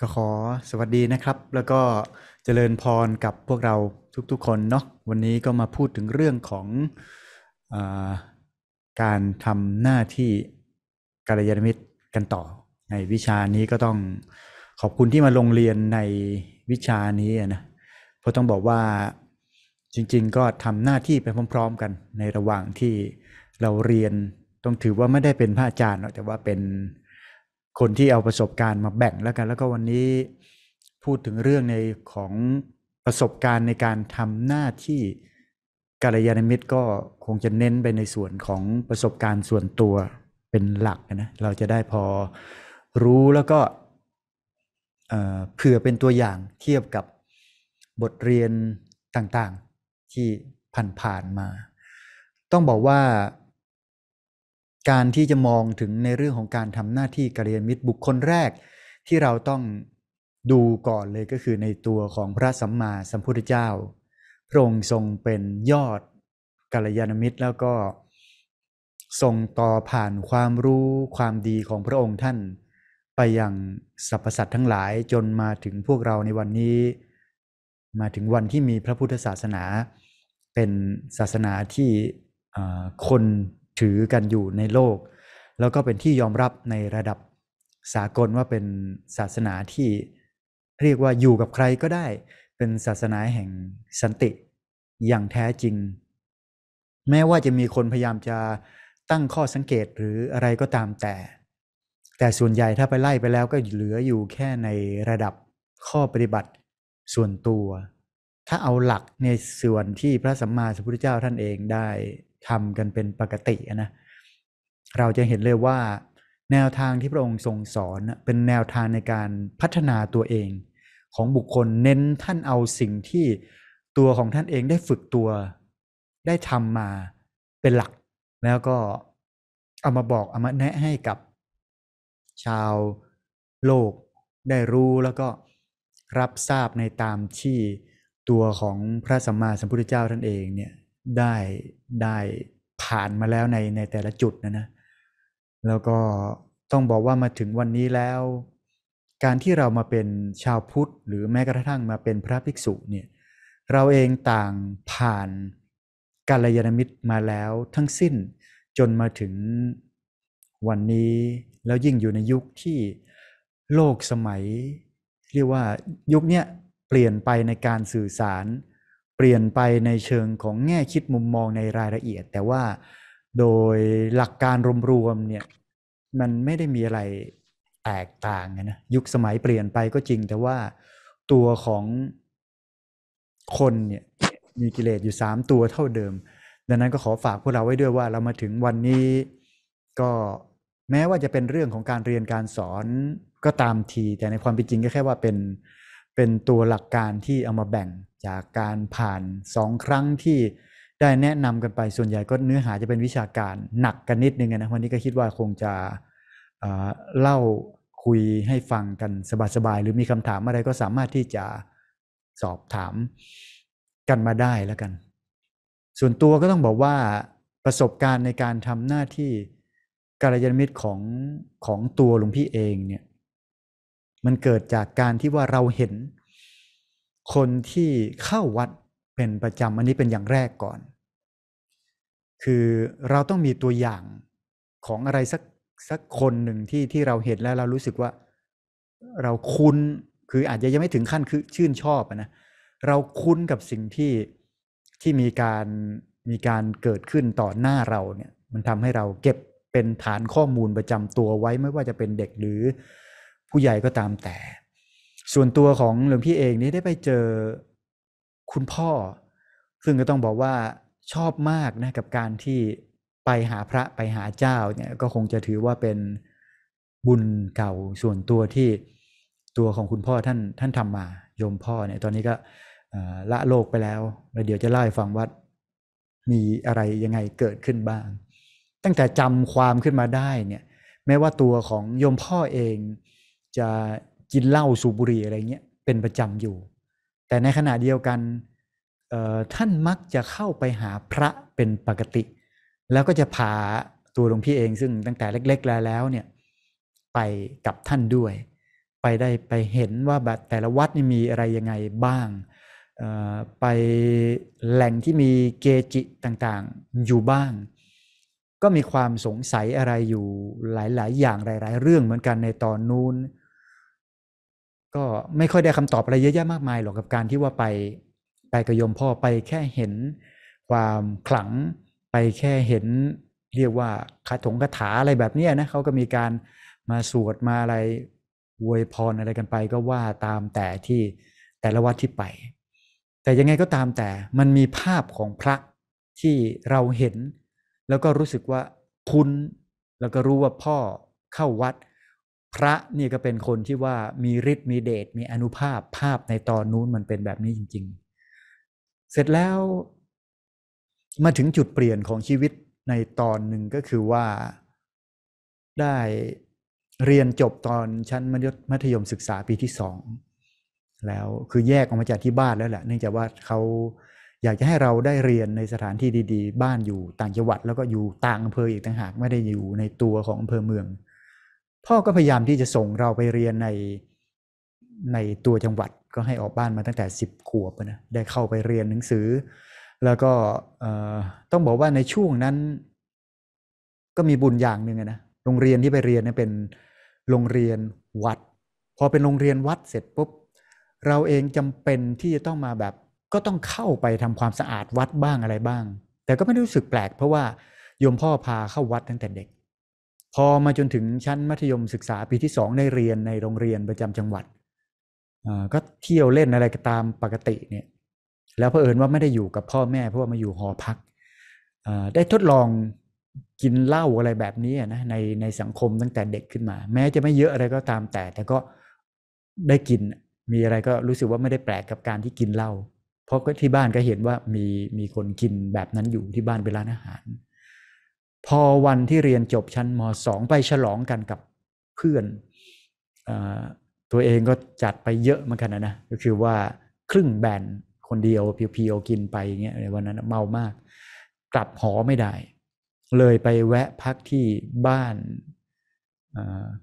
ก็ขอสวัสดีนะครับ แล้วก็เจริญพรกับพวกเราทุก ๆคนเนาะวันนี้ก็มาพูดถึงเรื่องของอการทำหน้าที่กัลยาณมิตรกันต่อ ในวิชานี้ก็ต้องขอบคุณที่มาลงเรียนในวิชานี้นะเพราะต้องบอกว่าจริง ๆ ก็ทำหน้าที่ไปพร้อมๆ กันในระหว่างที่เราเรียนต้องถือว่าไม่ได้เป็นพระอาจารย์แต่ว่าเป็นคนที่เอาประสบการณ์มาแบ่งแล้วกัน แล้วก็วันนี้พูดถึงเรื่องในของประสบการณ์ในการทำหน้าที่กัลยาณมิตรก็คงจะเน้นไปในส่วนของประสบการณ์ส่วนตัวเป็นหลักนะเราจะได้พอรู้แล้วก็เผื่อเป็นตัวอย่างเทียบกับบทเรียนต่างๆที่ผ่านๆมา ต้องบอกว่าการที่จะมองถึงในเรื่องของการทำหน้าที่กรียามิตรบุคคลแรก ที่เราต้องดูก่อนเลยก็คือในตัวของพระสัมมาสัมพุทธเจ้าพระองค์ทรงเป็นยอดกัลยาณมิตรแล้วก็ส่งต่อผ่านความรู้ความดีของพระองค์ท่านไปยังสรรพสัตว์ทั้งหลายจนมาถึงพวกเราในวันนี้ มาถึงวันที่มีพระพุทธศาสนา เป็นศาสนาที่คนถือกันอยู่ในโลกแล้วก็เป็นที่ยอมรับในระดับสากลว่าเป็นศาสนาที่เรียกว่าอยู่กับใครก็ได้เป็นศาสนาแห่งสันติอย่างแท้จริง แม้ว่าจะมีคนพยายามจะตั้งข้อสังเกตหรืออะไรก็ตามแต่ แต่ส่วนใหญ่ถ้าไปไล่ไปแล้วก็เหลืออยู่แค่ในระดับข้อปฏิบัติส่วนตัว ถ้าเอาหลักในส่วนที่พระสัมมาสัมพุทธเจ้าท่านเองได้ทำ กันเป็นปกตินะ เราจะเห็น เลย ว่าแนวทางที่พระองค์ทรงสอนเป็นแนวทางในการพัฒนาตัวเองของบุคคลเน้นท่านเอาสิ่งที่ตัวของท่านเองได้ฝึกตัวได้ทำมาเป็นหลัก แล้วก็เอามาบอก เอา มาแนะให้กับ ชาว โลก ได้รู้แล้วก็รับทราบในตามที่ตัวของพระสัมมาสัมพุทธเจ้าท่านเองเนี่ยได้ได้ผ่านมาแล้วในในแต่ละจุดนะนะ แล้วก็ต้องบอกว่ามาถึงวันนี้แล้ว การที่เรามาเป็นชาวพุทธ หรือแม้กระทั่งมาเป็นพระภิกษุเนี่ยเราเองต่างผ่านกาลยานมิตรมาแล้วทั้งสิ้นจนมาถึงวันนี้ แล้วยิ่งอยู่ในยุคที่โลกสมัย เรียกว่ายุคเนี้ยเปลี่ยนไปในการสื่อสารเปลี่ยนไปในเชิงของแง่คิดมุมมองในรายละเอียด แต่ว่าโดยหลักการรวมๆเนี่ยมันไม่ได้มีอะไรแตกต่างนะยุคสมัยเปลี่ยนไปก็จริง แต่ว่าตัวของคนเนี่ยมีกิเลสอยู่3ตัวเท่าเดิม ดังนั้นก็ขอฝากพวกเราไว้ด้วยว่า เรามาถึงวันนี้ก็แม้ว่าจะเป็นเรื่องของการเรียนการสอนก็ตามที แต่ในความเป็นจริงก็แค่ว่าเป็นเป็นตัวหลักการที่เอามาแบ่งจากการผ่านสองครั้งที่ได้แนะนำกันไป ส่วนใหญ่ก็เนื้อหาจะเป็นวิชาการหนักกันนิดนึงนะวันนี้ก็คิดว่าคงจะเล่าคุยให้ฟังกันสบายๆหรือมีคำถามอะไรก็สามารถที่จะสอบถามกันมาได้แล้วกัน ส่วนตัวก็ต้องบอกว่าประสบการณ์ในการทำหน้าที่การยานมิตรของของตัวหลวงพี่เองเนี่ยมันเกิดจากการที่ว่าเราเห็นคนที่เข้าวัดเป็นประจำอันนี้เป็นอย่างแรกก่อน คือเราต้องมีตัวอย่างของอะไรสักสักคนหนึ่งที่ที่เราเห็นแล้วเรารู้สึกว่า เราคุ้นคืออาจจะยังไม่ถึงขั้นคือชื่นชอบนะเราคุ้นกับสิ่งที่ที่มีการมีการเกิดขึ้นต่อหน้าเราเนี่ย มันทำให้เราเก็บเป็นฐานข้อมูลประจำตัวไว้ไม่ว่าจะเป็นเด็กหรือผู้ใหญ่ก็ตามแต่ ส่วนตัวของหลวงพี่เองนี่ได้ไปเจอคุณพ่อ ซึ่งก็ต้องบอกว่าชอบมากนะกับการที่ไปหาพระไปหาเจ้าเนี่ยก็คงจะถือว่าเป็นบุญเก่า ส่วนตัวที่ตัวของคุณพ่อท่านท่านทำมา โยมพ่อเนี่ย ตอนนี้ก็ละโลกไปแล้วแล้วเดี๋ยวจะเล่าให้ฟังว่ามีอะไรยังไงเกิดขึ้นบ้าง ตั้งแต่จำความขึ้นมาได้เนี่ย แม้ว่าตัวของโยมพ่อเองจะกินเหล้าสูบบุหรี่อะไรเงี้ยเป็นประจำอยู่ แต่ในขณะเดียวกันท่านมักจะเข้าไปหาพระเป็นปกติ แล้วก็จะพาตัวหลวงพี่เอง ซึ่งตั้งแต่เล็กๆแล้วเนี่ยไปกับท่านด้วย ไปได้ไปเห็นว่าแต่ละวัดนี่มีอะไรยังไงบ้าง ไปแหล่งที่มีเกจิต่างๆอยู่บ้าง ก็มีความสงสัยอะไรอยู่หลายๆ อย่างหลาย ๆเรื่องเหมือนกันในตอนนู้นก็ไม่ค่อยได้คำตอบอะไรเยอะแยะมากมายหรอกกับการที่ว่าไปไปกระยมพ่อไปแค่เห็นความขลังไปแค่เห็น เรียกว่าคาถงคาถาอะไรแบบนี้นะเขาก็มีการมาสวดมาอะไรวยพรอะไรกันไปก็ว่าตามแต่ที่แต่ละวัดที่ไป แต่ยังไงก็ตามแต่มันมีภาพของพระที่เราเห็น แล้วก็รู้สึกว่าคุณ แล้วก็รู้ว่าพ่อเข้าวัดพระนี่ก็เป็นคนที่ว่ามีฤทธิ์มีเดชมีอนุภาพภาพในตอนนู้นมันเป็นแบบนี้จริง ๆ เสร็จแล้ว มาถึงจุดเปลี่ยนของชีวิตในตอนหนึ่งก็คือว่า ได้เรียนจบตอนชั้นมัธยมศึกษาปีที่สองแล้วคือแยกออกมาจากที่บ้านแล้วแหละเนื่องจากว่าเขาอยากจะให้เราได้เรียนในสถานที่ดี ๆ บ้านอยู่ต่างจังหวัดแล้วก็อยู่ต่างอำเภออีกต่างหากไม่ได้อยู่ในตัวของอำเภอเมืองพ่อก็พยายามที่จะส่งเราไปเรียนในในตัวจังหวัดก็ให้ออกบ้านมาตั้งแต่สิบขวบนะได้เข้าไปเรียนหนังสือ แล้วก็ต้องบอกว่าในช่วงนั้น ก็มีบุญอย่างหนึ่งนะโรงเรียนที่ไปเรียนเนี่ยเป็นโรงเรียนวัด พอเป็นโรงเรียนวัดเสร็จปุ๊บเราเองจำเป็นที่จะต้องมาแบบ ก็ต้องเข้าไปทำความสะอาดวัดบ้างอะไรบ้าง แต่ก็ไม่รู้สึกแปลก เพราะว่าโยมพ่อพาเข้าวัดตั้งแต่เด็กพอมาจนถึงชั้นมัธยมศึกษา ปีที่สองได้เรียนในโรงเรียนประจำจังหวัด ก็เที่ยวเล่นอะไรก็ตามปกติเนี่ย แล้วเผอิญว่าไม่ได้อยู่กับพ่อแม่เพราะว่ามาอยู่หอพัก ได้ทดลองกินเหล้าอะไรแบบนี้นะในในสังคมตั้งแต่เด็กขึ้นมา แม้จะไม่เยอะอะไรก็ตามแต่ แต่ก็ได้กินมีอะไรก็รู้สึกว่าไม่ได้แปลกกับการที่กินเหล้าเพราะที่บ้านก็เห็นว่ามีมีคนกินแบบนั้นอยู่ที่บ้านเป็นร้านอาหารพอวันที่เรียนจบชั้นมสองไปฉลองกันกับเพื่อนอตัวเองก็จัดไปเยอะมากันนะนะก็คือว่าครึ่งแบนคนเดียวเพียวๆกินไปเงี้ยในวันนั้นเมามาก กลับหอไม่ได้ เลยไปแวะพักที่บ้าน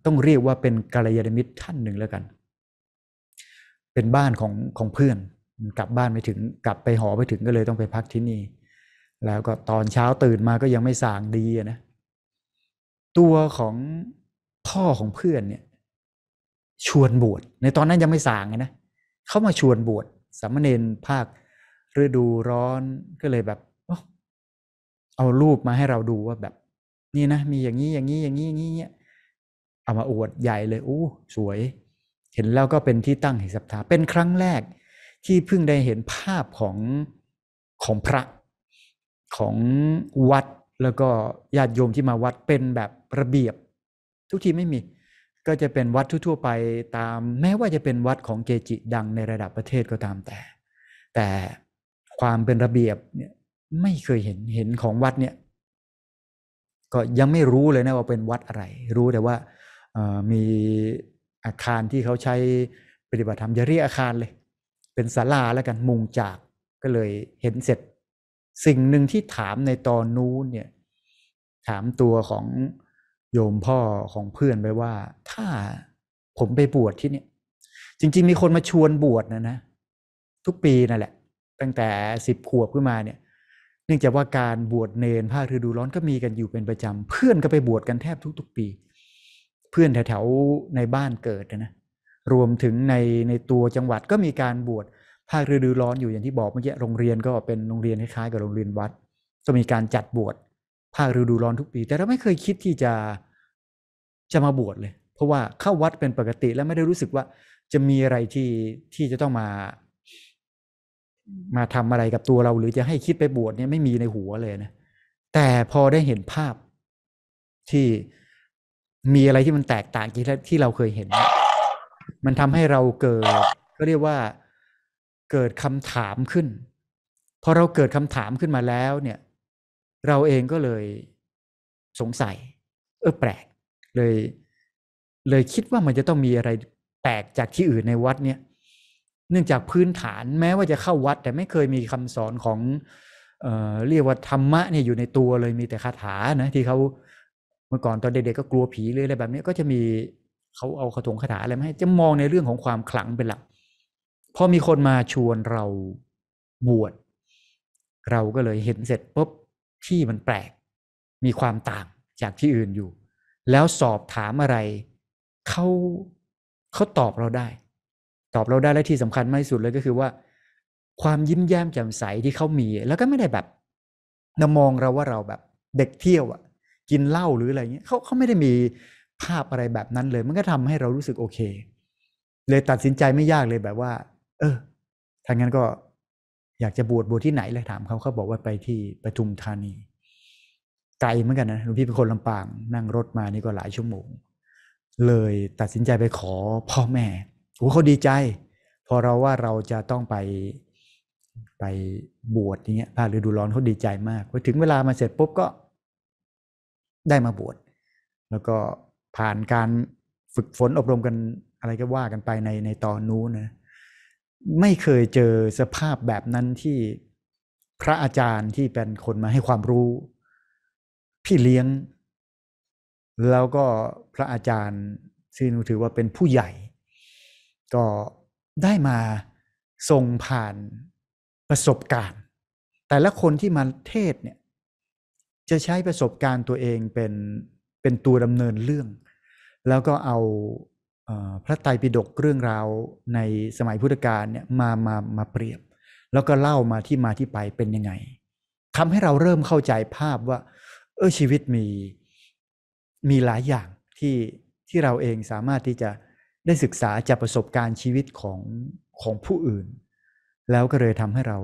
ต้องเรียกว่าเป็นกาลยาดมิตรท่านหนึ่งแล้วกัน เป็นบ้านของของเพื่อนกลับบ้านไม่ถึงกลับไปหอไปถึงก็เลยต้องไปพักที่นี่แล้วก็ตอนเช้าตื่นมาก็ยังไม่สางดีนะตัวของพ่อของเพื่อน เนี่ย ชวนบวชในตอนนั้นยังไม่สางนะเขามาชวนบวชสามเณรภาคฤดูร้อนก็เลยแบบเอารูปมาให้เราดูว่าแบบ นี่นะมีอย่างนี้อย่างนี้อย่างนี้อย่างนี้เอามาอวดใหญ่เลยโอ้สวย เห็นแล้วก็เป็นที่ตั้งแห่งศรัทธาเป็นครั้งแรกที่เพิ่งได้เห็นภาพของของพระของวัดแล้วก็ญาติโยมที่มาวัดเป็นแบบระเบียบ ทุกทีไม่มี ก็จะเป็นวัดทั่วๆไปตาม แม้ ว่าจะเป็นวัดของ เกจิ ดังในระดับประเทศก็ตามแต่แต่ความเป็นระเบียบเนี่ยไม่เคยเห็นเห็นของวัดเนี่ย ก็ยังไม่รู้เลยนะว่าเป็นวัดอะไร รู้แต่ว่า มีอาคารที่เขาใช้ปฏิบัติธรรมจะเรียกอาคารเลย เป็นศาลาแล้วกันมุงจากก็เลยเห็นเสร็จสิ่งหนึ่งที่ถามในตอนนู้นเนี่ย ถามตัวของโยมพ่อของเพื่อนไปว่า ถ้าผมไปบวชที่เนี่ย จริงๆ มีคนมาชวนบวชนะนะทุกปีนั่นแหละ ตั้งแต่สิบขวบขึ้นมาเนี่ย เนื่องจากว่าการบวชเนนภาคฤดูร้อนก็มีกันอยู่เป็นประจำ เพื่อนก็ไปบวชกันแทบทุก ๆปี เพื่อนแถวๆ ในบ้านเกิดนะรวมถึงในในตัวจังหวัดก็มีการบวชภาคฤดูร้อนอยู่อย่างที่บอกเมื่อกี้โรงเรียนก็เป็นโรงเรียนคล้าย ๆ กับโรงเรียนวัดก็มีการจัดบวชภาคฤดูร้อนทุกปี แต่เราไม่เคยคิดที่จะจะมาบวชเลย เพราะว่าเข้าวัดเป็นปกติ แล้วไม่ได้รู้สึกว่าจะมีอะไรที่ที่จะต้องมา มาทำอะไรกับตัวเราหรือจะให้คิดไปบวชเนี่ยไม่มีในหัวเลยนะ แต่พอได้เห็นภาพที่มีอะไรที่มันแตกต่างจากที่เราเคยเห็นมันทำให้เราเกิดก็เรียกว่าเกิดคำถามขึ้น พอเราเกิดคำถามขึ้นมาแล้วเนี่ย เราเองก็เลยสงสัย เออแปลกเลย เลยคิดว่ามันจะต้องมีอะไรแปลกจากที่อื่นในวัดเนี่ย เนื่องจากพื้นฐานแม้ว่าจะเข้าวัด แต่ไม่เคยมีคำสอนของเออเรียกว่า ธรรมะเนี่ยอยู่ในตัวเลยมีแต่คาถานะ ที่เขาเมื่อก่อนตอนเด็กๆก็กลัวผีเลยอะไรแบบนี้ก็จะมีเขาเอาขถงคาถาอะไรมาให้จะมองในเรื่องของความขลังเป็นหลักพอมีคนมาชวนเราบวชเราก็เลยเห็นเสร็จปุ๊บที่มันแปลก มีความต่างจากที่อื่นอยู่ แล้วสอบถามอะไรเขาเขาตอบเราได้ ตอบเราได้และที่สำคัญมากที่สุดเลยก็คือว่า ความยิ้มแย้มแจ่มใสที่เขามี แล้วก็ไม่ได้แบบนมองเราว่าเราแบบเด็กเที่ยวอ่ะ กินเหล้าหรืออะไรเงี้ยเขาเขาไม่ได้มีภาพอะไรแบบนั้นเลย มันก็ทำให้เรารู้สึกโอเค เลยตัดสินใจไม่ยากเลยแบบว่าเออถ้างั้นก็อยากจะบวชบวชที่ไหนเลยถามเขาเขาบอกว่าไปที่ปทุมธานี ไกลเหมือนกันนะหลวงพี่เป็นคนลำปาง นั่งรถมานี่ก็หลายชั่วโมง เลยตัดสินใจไปขอ พ่อแม่โอ้เขาดีใจ พอเราว่าเราจะต้องไปไปบวชอย่างเงี้ยผราฤดูร้อนเขาดีใจมากพอถึงเวลามาเสร็จปุ๊บ ก็ได้มาบวชแล้วก็ผ่านการฝึกฝนอบรมกันอะไรก็ว่ากันไปในในตอนนู้นนะไม่เคยเจอสภาพแบบนั้นที่พระอาจารย์ที่เป็นคนมาให้ความรู้ พี่เลี้ยง แล้วก็พระอาจารย์ซึ่งถือว่าเป็นผู้ใหญ่ ก็ได้มาส่งผ่านประสบการณ์ แต่ละคนที่มาเทศเนี่ย จะใช้ประสบการณ์ตัวเองเป็นเป็นตัวดำเนินเรื่อง แล้วก็เอาพระไตรปิฎกเรื่องราวในสมัยพุทธกาลเนี่ยมามามาเปรียบ แล้วก็เล่ามาที่มาที่ไปเป็นยังไงทำให้เราเริ่มเข้าใจภาพว่าเออชีวิตมีมีหลายอย่างที่ที่เราเองสามารถที่จะได้ศึกษาจากประสบการณ์ ชีวิตของของผู้อื่น แล้วก็เลยทำให้เรา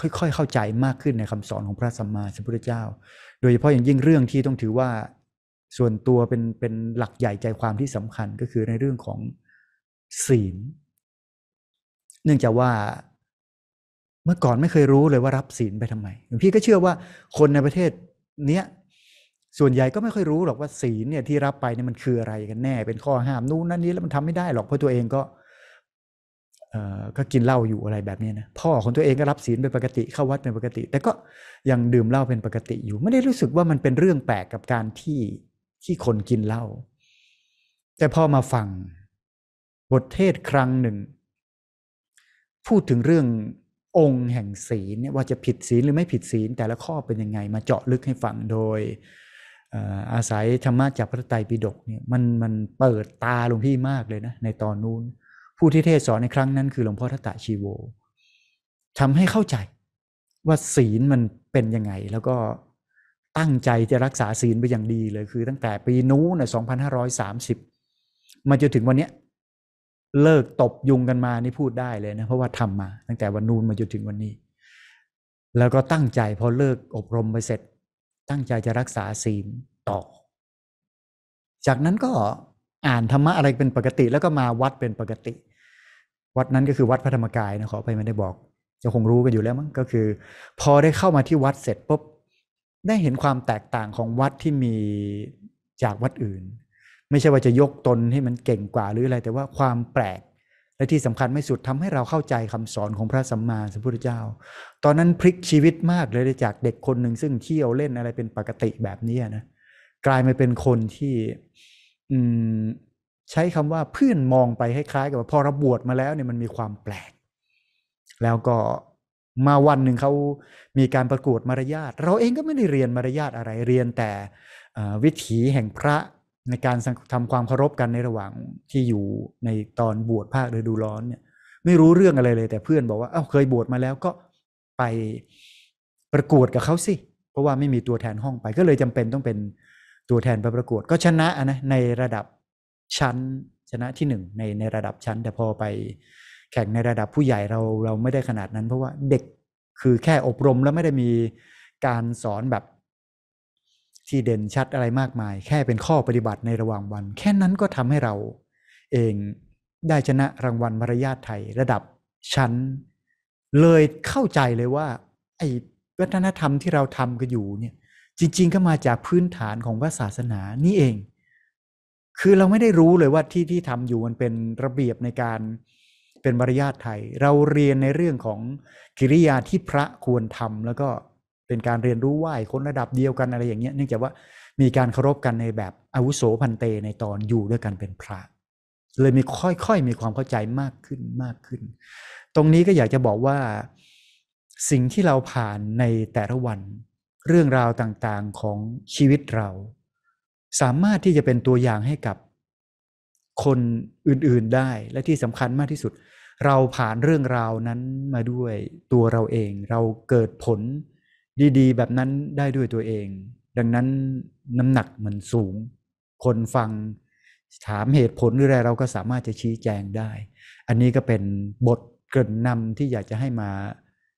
ค่อยๆเข้าใจมากขึ้นในคำสอนของพระสัมมาสัมพุทธเจ้า โดยเฉพาะอย่างยิ่งเรื่องที่ต้องถือว่าส่วนตัวเป็นเป็นหลักใหญ่ใจความที่สำคัญก็คือในเรื่องของศีล เนื่องจากว่าเมื่อก่อนไม่เคยรู้เลยว่ารับศีลไปทำไมพี่ก็เชื่อว่าคนในประเทศเนี้ย ส่วนใหญ่ก็ไม่ค่อยรู้หรอกว่าศีลเนี่ยที่รับไปเนี่ยมันคืออะไรกันแน่เป็นข้อห้ามนู่นนั่นนี้แล้วมันทำไม่ได้หรอก เพราะตัวเองก็ก็กินเหล้าอยู่อะไรแบบนี้นะพ่อของตัวเองก็รับศีลเป็นปกติเข้าวัดเป็นปกติ แต่ก็ยังดื่มเหล้าเป็นปกติอยู่ ไม่ได้รู้สึกว่ามันเป็นเรื่องแปลกกับการที่ที่คนกินเหล้า แต่พอมาฟัง บทเทศครั้งหนึ่ง พูดถึงเรื่ององค์แห่งศีลว่าจะผิดศีลหรือไม่ผิดศีลแต่ละข้อเป็นยังไง มาเจาะลึกให้ฟังโดยอาศัยธรรมะจากพระไตรปิฎกเนี่ย มันมันเปิดตาหลวงพี่มากเลยนะในตอนนู้น ผู้ที่เทศสอนในครั้งนั้นคือหลวงพ่อทัตตะชีโวทำให้เข้าใจว่าศีลมันเป็นยังไงแล้วก็ตั้งใจจะรักษาศีลไปอย่างดีเลยคือ ตั้งแต่ปีนู้นสองพันห้าร้อยสามสิบมาจนถึงวันนี้ เลิกตบยุงกันมานี่พูดได้เลยนะ เพราะว่าทำมา ตั้งแต่วันนู้นมาจนถึงวันนี้ แล้วก็ตั้งใจพอเลิกอบรมไปเสร็จ ตั้งใจจะรักษาศีลต่อ จากนั้นก็อ่านธรรมะอะไรเป็นปกติแล้วก็มาวัดเป็นปกติ วัดนั้นก็คือวัดพระธรรมกายนะขอไปไม่ได้บอกจะคงรู้กันอยู่แล้วมั้งก็คือ พอได้เข้ามาที่วัดเสร็จปุ๊บได้เห็นความแตกต่างของวัดที่มีจากวัดอื่น ไม่ใช่ว่าจะยกตนให้มันเก่งกว่าหรืออะไร แต่ว่าความแปลก และที่สำคัญไม่สุดทำให้เราเข้าใจคำสอนของพระสัมมาสัมพุทธเจ้า ตอนนั้นพลิกชีวิตมากเลยจากเด็กคนหนึ่ง ซึ่งเที่ยวเล่นอะไรเป็นปกติแบบนี้นะกลายมาเป็นคนที่ใช้คำว่าเพื่อนมองไปคล้ายๆกับพอระบวชมาแล้วเนี่ยมันมีความแปลก แล้วก็มาวันหนึ่งเขามีการประกวดมารยาทเราเองก็ไม่ได้เรียนมารยาทอะไรเรียนแต่วิถีแห่งพระในการทำความเคารพกันในระหว่างที่อยู่ในตอนบวชภาคฤดูร้อนเนี่ยไม่รู้เรื่องอะไรเลยแต่เพื่อน บอกว่าเอ้าเคยบวชมาแล้วก็ไปประกวดกับเขาสิ เพราะว่าไม่มีตัวแทนห้องไปก็เลยจำเป็นต้องเป็นตัวแทนไปประกวดก็ชนะนะในระดับชั้นชนะที่หนึ่งในในระดับชั้น แต่พอไปแข่งในระดับผู้ใหญ่เราเราไม่ได้ขนาดนั้นเพราะว่าเด็กคือแค่อบรมแล้วไม่ได้มีการสอนแบบที่เด่นชัดอะไรมากมาย แค่เป็นข้อปฏิบัติในระหว่างวัน แค่นั้นก็ทำให้เรา เองได้ชนะรางวัลมารยาทไทยระดับชั้นเลยเข้าใจเลยว่าไอ้วัฒนธรรมที่เราทำกันอยู่เนี่ย จริงๆก็มาจากพื้นฐานของพระศาสนานี่เอง คือเราไม่ได้รู้เลยว่าที่ที่ทำอยู่มันเป็นระเบียบในการเป็นมารยาทไทยเราเรียนในเรื่องของกิริยาที่พระควรทำแล้วก็เป็นการเรียนรู้ไหว้คนระดับเดียวกันอะไรอย่างเงี้ยเนื่องจากว่ามีการเคารพกันในแบบอาวุโสพันเตในตอนอยู่ด้วยกันเป็นพระ เลยมีค่อยๆมีความเข้าใจมากขึ้นมากขึ้น ตรงนี้ก็อยากจะบอกว่าสิ่งที่เราผ่านในแต่ละวันเรื่องราวต่างๆของชีวิตเรา สามารถที่จะเป็นตัวอย่างให้กับคนอื่นๆได้และที่สำคัญมากที่สุดเราผ่านเรื่องราวนั้นมาด้วยตัวเราเอง เราเกิดผลดี ๆ แบบนั้นได้ด้วยตัวเอง ดังนั้นน้ำหนักมันสูง คนฟังถามเหตุผลหรืออะไรเราก็สามารถจะชี้แจงได้ อันนี้ก็เป็นบทเกินนำที่อยากจะให้มา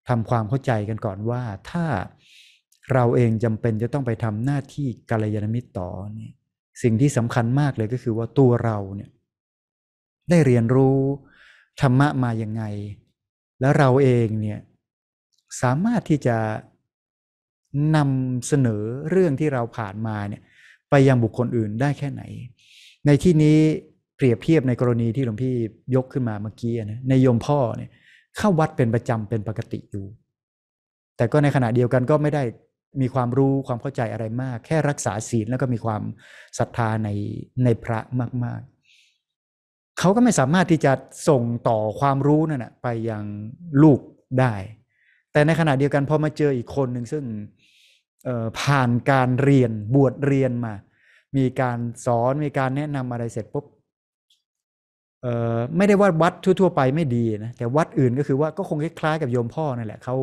ทำความเข้าใจกันก่อนว่า ถ้าเราเองจำเป็นจะต้องไปทำหน้าที่กัลยาณมิตรต่อเนี่ยสิ่งที่สำคัญมากเลยก็คือว่าตัวเราเนี่ย ได้เรียนรู้ธรรมะมาอย่างไง แล้วเราเองเนี่ย สามารถที่จะนำเสนอเรื่องที่เราผ่านมาเนี่ย ไปยังบุคคลอื่นได้แค่ไหน ในที่นี้เปรียบเทียบในกรณีที่หลวงพี่ยกขึ้นมาเมื่อกี้นะในโยมพ่อเนี่ย เข้าวัดเป็นประจำเป็นปกติอยู่ แต่ก็ในขณะเดียวกันก็ไม่ได้มีความรู้ความเข้าใจอะไรมาก แค่รักษาศีล แล้วก็มีความศรัทธาในในพระมากๆเขาก็ไม่สามารถที่จะส่งต่อความรู้นั่นแหะไปยังลูกได้ แต่ในขณะเดียวกันพอมาเจออีกคนหนึ่งซึ่งผ่านการเรียนบวชเรียนมา มีการสอนมีการแนะนำอะไรเสร็จปุ๊บไม่ได้ว่าวัดทั่วๆไปไม่ดีนะแต่ วัดอื่นก็คือว่าก็คงคล้ายๆกับโยมพ่อนั่นแหละเขา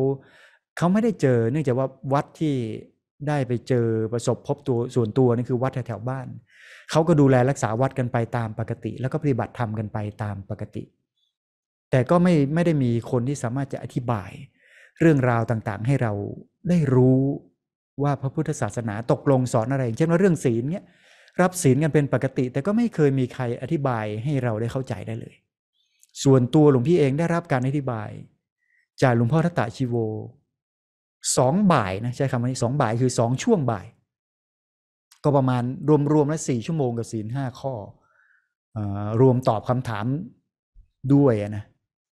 เขาไม่ได้เจอเนื่องจากว่าวัดที่ได้ไปเจอประสบพบตัวส่วนตัวนี่คือวัดแถวๆบ้านเขาก็ดูแลรักษาวัดกันไปตามปกติ แล้วก็ปฏิบัติธรรมกันไปตามปกติ แต่ก็ไม่ไม่ได้มีคนที่สามารถจะอธิบายเรื่องราวต่างๆให้เราได้รู้ว่าพระพุทธศาสนาตกลงสอนอะไรเช่นว่าเรื่องศีลเนี้ยรับศีลกันเป็นปกติ แต่ก็ไม่เคยมีใครอธิบายให้เราได้เข้าใจได้เลย ส่วนตัวหลวงพี่เองได้รับการอธิบาย จากหลวงพ่อทัตตาชิโวสองบ่ายนะใช้คำนี้สองบ่ายคือสองช่วงบ่ายก็ประมาณรวมๆแล้วสี่ชั่วโมงกับศีลห้าข้ออรวมตอบคำถามด้วยนะ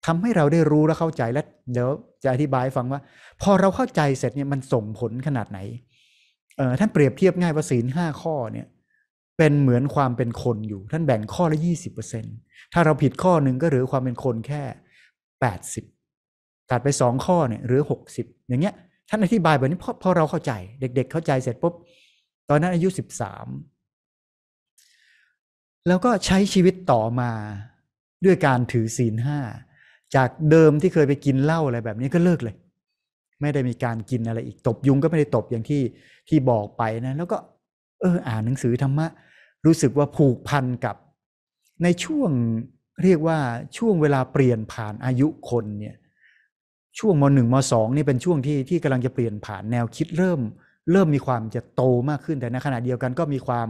ทำให้เราได้รู้และเข้าใจและเดี๋ยวจะอธิบายฟังว่า พอเราเข้าใจเสร็จเนี่ยมันส่งผลขนาดไหนท่านเปรียบเทียบง่ายว่าศีลห้าข้อเนี่ยเป็นเหมือนความเป็นคนอยู่ท่านแบ่งข้อละยี่สิบเปอร์เซ็นถ้าเราผิดข้อหนึ่งก็เหลือความเป็นคนแค่แปดสิบตัดไปสองข้อเนี่ยเหลือหกสิบอย่างเงี้ยท่านอธิบายแบบนี้พอพอเราเข้าใจเด็ก ๆ เข้าใจเสร็จปุ๊บตอนนั้นอายุสิบสามแล้วก็ใช้ชีวิตต่อมาด้วยการถือศีลห้า จากเดิมที่เคยไปกินเหล้าอะไรแบบนี้ก็เลิกเลย ไม่ได้มีการกินอะไรอีก ตบยุงก็ไม่ได้ตบอย่างที่ที่บอกไปนะ แล้วก็เอออ่านหนังสือธรรมะ รู้สึกว่าผูกพันกับ ในช่วงเรียกว่าช่วงเวลาเปลี่ยนผ่านอายุคนเนี่ย ช่วงมหนึ่งมสองนี่เป็นช่วงที่ที่กำลังจะเปลี่ยนผ่านแนวคิดเริ่มเริ่มมีความจะโตมากขึ้นแต่ในขณะเดียวกันก็มีความ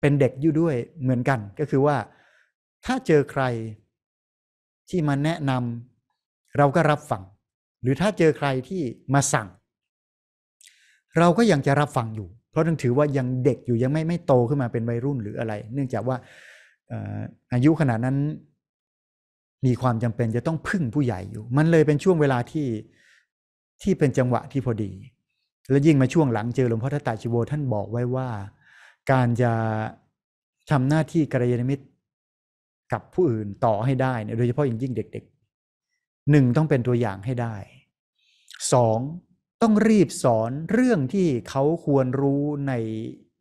เป็นเด็กอยู่ด้วยเหมือนกัน ก็คือว่าถ้าเจอใครที่มาแนะนำเราก็รับฟังหรือถ้าเจอใครที่มาสั่งเราก็ยังจะรับฟังอยู่ เพราะนั่นถือว่ายังเด็กอยู่ยังไม่ไม่โตขึ้นมาเป็นวัยรุ่นหรืออะไร เนื่องจากว่าอายุขนาดนั้นมีความจำเป็นจะต้องพึ่งผู้ใหญ่อยู่ มันเลยเป็นช่วงเวลาที่ที่เป็นจังหวะที่พอดีแล้วยิ่งมาช่วงหลังเจอหลวงพ่อทัตตาชิโวท่านบอกไว้ว่า การจะทำหน้าที่กระยาณมิตรกับผู้อื่นต่อให้ได้เนี่ยโดยเฉพาะอย่างยิ่งเด็กๆหนึ่งต้องเป็นตัวอย่างให้ได้สองต้องรีบสอนเรื่องที่เขาควรรู้ใน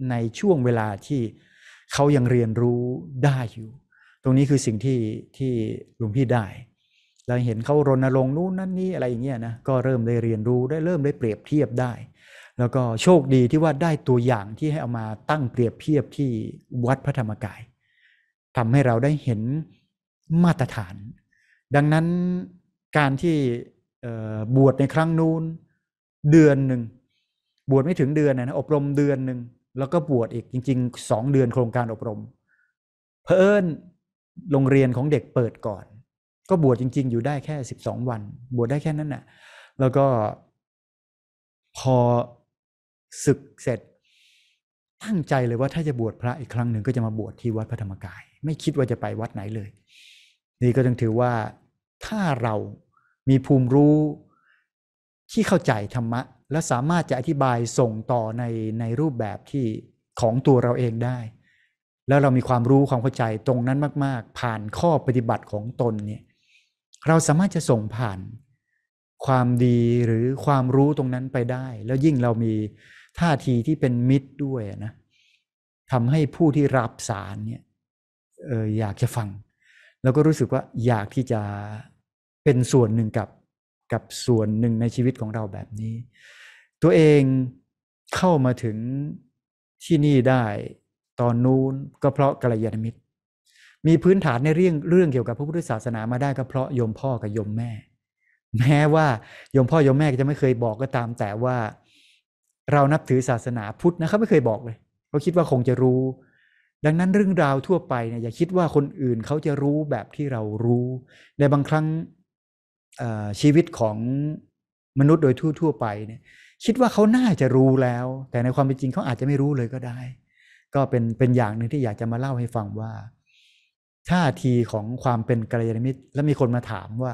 ในช่วงเวลาที่เขายังเรียนรู้ได้อยู่ ตรงนี้คือสิ่งที่ที่หลวงพี่ได้เราเห็นเขารณรงค์นู่นนั่นนี่อะไรอย่างเงี้ยนะก็เริ่มได้เรียนรู้ได้เริ่มได้เปรียบเทียบได้ แล้วก็โชคดีที่ว่าได้ตัวอย่างที่ให้เอามาตั้งเปรียบเทียบที่วัดพระธรรมกายทำให้เราได้เห็นมาตรฐาน ดังนั้นการที่บวชในครั้งนู้นเดือนหนึ่งบวชไม่ถึงเดือนนะอบรมเดือนหนึ่งแล้วก็บวชอีกจริงๆสองเดือนโครงการอบรม เพอิญโรงเรียนของเด็กเปิดก่อนก็บวชจริงๆอยู่ได้แค่สสิบองวัน บวชได้แค่นั้นนะ่ะแล้วก็ พอศึกเสร็จตั้งใจเลยว่าถ้าจะบวชพระอีกครั้งหนึ่งก็จะมาบวชที่วัดพระธรรมกาย ไม่คิดว่าจะไปวัดไหนเลย นี่ก็ต้องถือว่าถ้าเรามีภูมิรู้ที่เข้าใจธรรมะ และสามารถจะอธิบายส่งต่อในในรูปแบบที่ของตัวเราเองได้ แล้วเรามีความรู้ความเข้าใจตรงนั้นมาก ๆ ผ่านข้อปฏิบัติของตนเนี่ยเราสามารถจะส่งผ่านความดีหรือความรู้ตรงนั้นไปได้ แล้วยิ่งเรามีท่าทีที่เป็นมิตรด้วยนะทำให้ผู้ที่รับสารเนี่ยเอออยากจะฟัง แล้วก็รู้สึกว่าอยากที่จะเป็นส่วนหนึ่งกับกับส่วนหนึ่งในชีวิตของเราแบบนี้ ตัวเองเข้ามาถึงที่นี่ได้ ตอนนู้นก็เพราะกัลยาณมิตรมีพื้นฐานในเรื่องเรื่องเกี่ยวกับพระพุทธศาสนามาได้ก็เพราะโยมพ่อกับโยมแม่ แม้ว่าโยมพ่อโยมแม่จะไม่เคยบอกก็ตามแต่ว่าเรานับถือศาสนาพุทธนะครับไม่เคยบอกเลยเขาคิดว่าคงจะรู้ ดังนั้นเรื่องราวทั่วไปเนี่ยอย่าคิดว่าคนอื่นเขาจะรู้แบบที่เรารู้ ในบางครั้งชีวิตของมนุษย์โดยทั่ว ๆ ไปเนี่ย คิดว่าเขาน่าจะรู้แล้ว แต่ในความเป็นจริงเขาอาจจะไม่รู้เลยก็ได้ ก็เป็นเป็นอย่างหนึ่งที่อยากจะมาเล่าให้ฟังว่าท่าทีของความเป็นกัลยาณมิตรแล้วมีคนมาถามว่า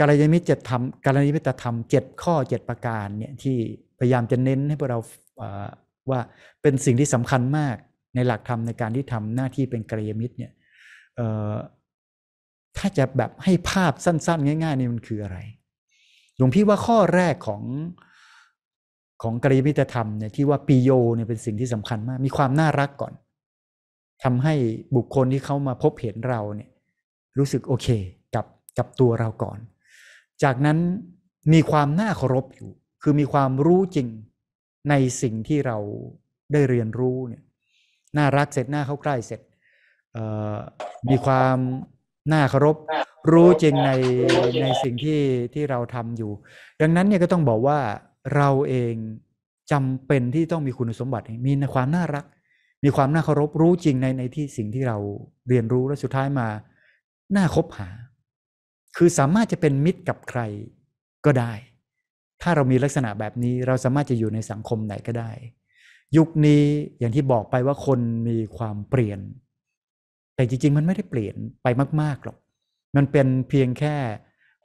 กัลยาณมิตรจะทำกัลยาณมิตรธรรมเจ็ดข้อเจ็ดประการเนี่ยที่พยายามจะเน้นให้พวกเราว่าเป็นสิ่งที่สำคัญมากในหลักธรรม ในการที่ทำหน้าที่เป็นกัลยาณมิตรเนี่ยถ้าจะแบบให้ภาพสั้นๆ ง่ายๆนี่มันคืออะไรหลวงพี่ว่าข้อแรกของของกัลยาณมิตรธรรมเนี่ยที่ว่าปีโยเนี่ยเป็นสิ่งที่สำคัญมาก มีความน่ารักก่อนทำให้บุคคลที่เขามาพบเห็นเราเนี่ย รู้สึกโอเคกับกับตัวเราก่อน จากนั้นมีความน่าเคารพอยู่ คือมีความรู้จริงในสิ่งที่เราได้เรียนรู้เนี่ยน่ารักเสร็จหน้าเข้าใกล้เสร็จมีความน่าเคารพรู้จริงในในสิ่งที่ที่เราทำอยู่ ดังนั้นเนี่ยก็ต้องบอกว่าเราเองจำเป็นที่ต้องมีคุณสมบัติมีในความน่ารักมีความน่าเคารพรู้จริงในในที่สิ่งที่เราเรียนรู้และสุดท้ายมาน่าคบหา คือสามารถจะเป็นมิตรกับใครก็ได้ ถ้าเรามีลักษณะแบบนี้เราสามารถจะอยู่ในสังคมไหนก็ได้ ยุคนี้อย่างที่บอกไปว่าคนมีความเปลี่ยน แต่จริง ๆ มันไม่ได้เปลี่ยนไปมากๆหรอกมันเป็นเพียงแค่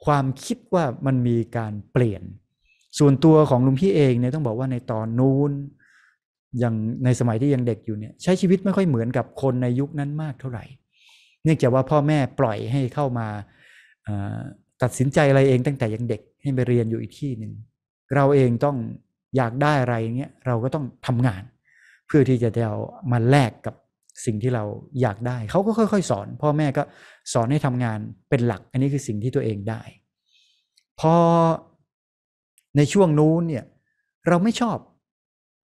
ความคิดว่ามันมีการเปลี่ยน ส่วนตัวของลุงพี่เองเนี่ยต้องบอกว่าในตอนนู้นอย่างในสมัยที่ยังเด็กอยู่เนี่ย ใช้ชีวิตไม่ค่อยเหมือนกับคนในยุคนั้นมากเท่าไหร่เนื่องจากว่าพ่อแม่ปล่อยให้เข้ามาตัดสินใจอะไรเองตั้งแต่ยังเด็กให้ไปเรียนอยู่อีกที่หนึ่งเราเองต้องอยากได้อะไรเงี้ยเราก็ต้องทำงาน เพื่อที่จะเอามาแลกกับสิ่งที่เราอยากได้เขาก็ค่อย ๆ สอน พ่อแม่ก็สอนให้ทำงานเป็นหลัก อันนี้คือสิ่งที่ตัวเองได้ พอในช่วงนู้นเนี่ยเราไม่ชอบ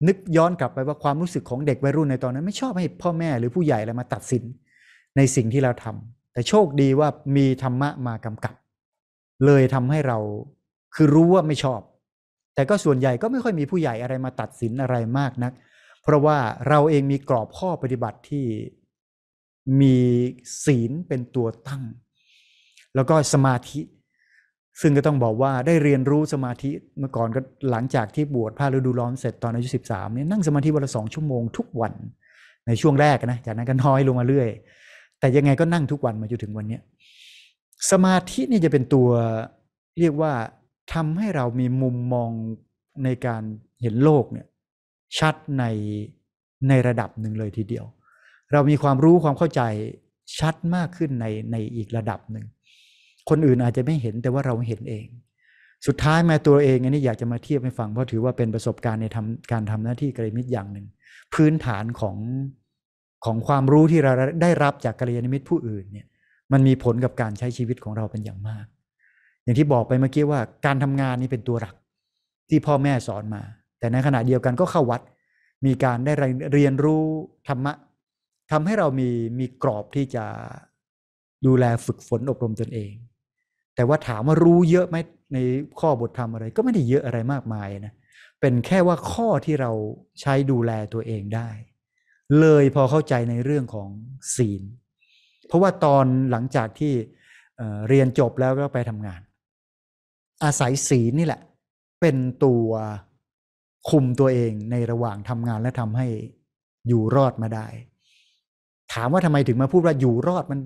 นึกย้อนกลับไปว่าความรู้สึกของเด็กวัยรุ่นในตอนนั้น ไม่ชอบให้พ่อแม่หรือผู้ใหญ่อะไรมาตัดสินในสิ่งที่เราทำ แต่โชคดีว่ามีธรรมะมากำกับ เลยทำให้เราคือรู้ว่าไม่ชอบ แต่ก็ส่วนใหญ่ก็ไม่ค่อยมีผู้ใหญ่อะไรมาตัดสินอะไรมากนัก เพราะว่าเราเองมีกรอบข้อปฏิบัติที่มีศีลเป็นตัวตั้ง แล้วก็สมาธิซึ่งก็ต้องบอกว่าได้เรียนรู้สมาธิเมื่อก่อนก็หลังจากที่บวชผ้าฤดูร้อนเสร็จตอนอายุ13เนี่ยนั่งสมาธิวันละสองชั่วโมงทุกวัน ในช่วงแรกนะจากนั้นก็น้อยลงมาเรื่อยแต่ยังไงก็นั่งทุกวันมาจนถึงวันนี้ สมาธินี่จะเป็นตัวเรียกว่าทำให้เรามีมุมมองในการเห็นโลกเนี่ยชัดในในระดับหนึ่งเลยทีเดียว เรามีความรู้ความเข้าใจชัดมากขึ้นในในอีกระดับหนึ่งคนอื่นอาจจะไม่เห็นแต่ว่าเราเห็นเอง สุดท้ายมาตัวเองอันนี้อยากจะมาเทียบให้ฟังเพราะถือว่าเป็นประสบการณ์ในทำการทำหน้าที่กรลมิตรอย่างหนึ่งพื้นฐานของของความรู้ที่เราได้รับจากกรลยาณมิตรผู้อื่นเนี่ย มันมีผลกับการใช้ชีวิตของเราเป็นอย่างมาก อย่างที่บอกไปเมื่อกี้ว่าการทำงานนี่เป็นตัวหลักที่พ่อแม่สอนมา แต่ในขณะเดียวกันก็เข้าวัดมีการได้เรียนรู้ธรรมะทำให้เรามีมีกรอบที่จะดูแลฝึกฝนอบรมตนเองแต่ว่าถามว่ารู้เยอะไหมในข้อบทธรรมอะไร ก็ไม่ได้เยอะอะไรมากมายนะ เป็นแค่ว่าข้อที่เราใช้ดูแลตัวเองได้ เลยพอเข้าใจในเรื่องของศีล เพราะว่าตอนหลังจากที่เรียนจบแล้วก็ไปทำงาน อาศัยศีลนี่แหละ เป็นตัวคุมตัวเองในระหว่างทำงานและทำให้อยู่รอดมาได้ ถามว่าทำไมถึงมาพูดว่าอยู่รอดมัน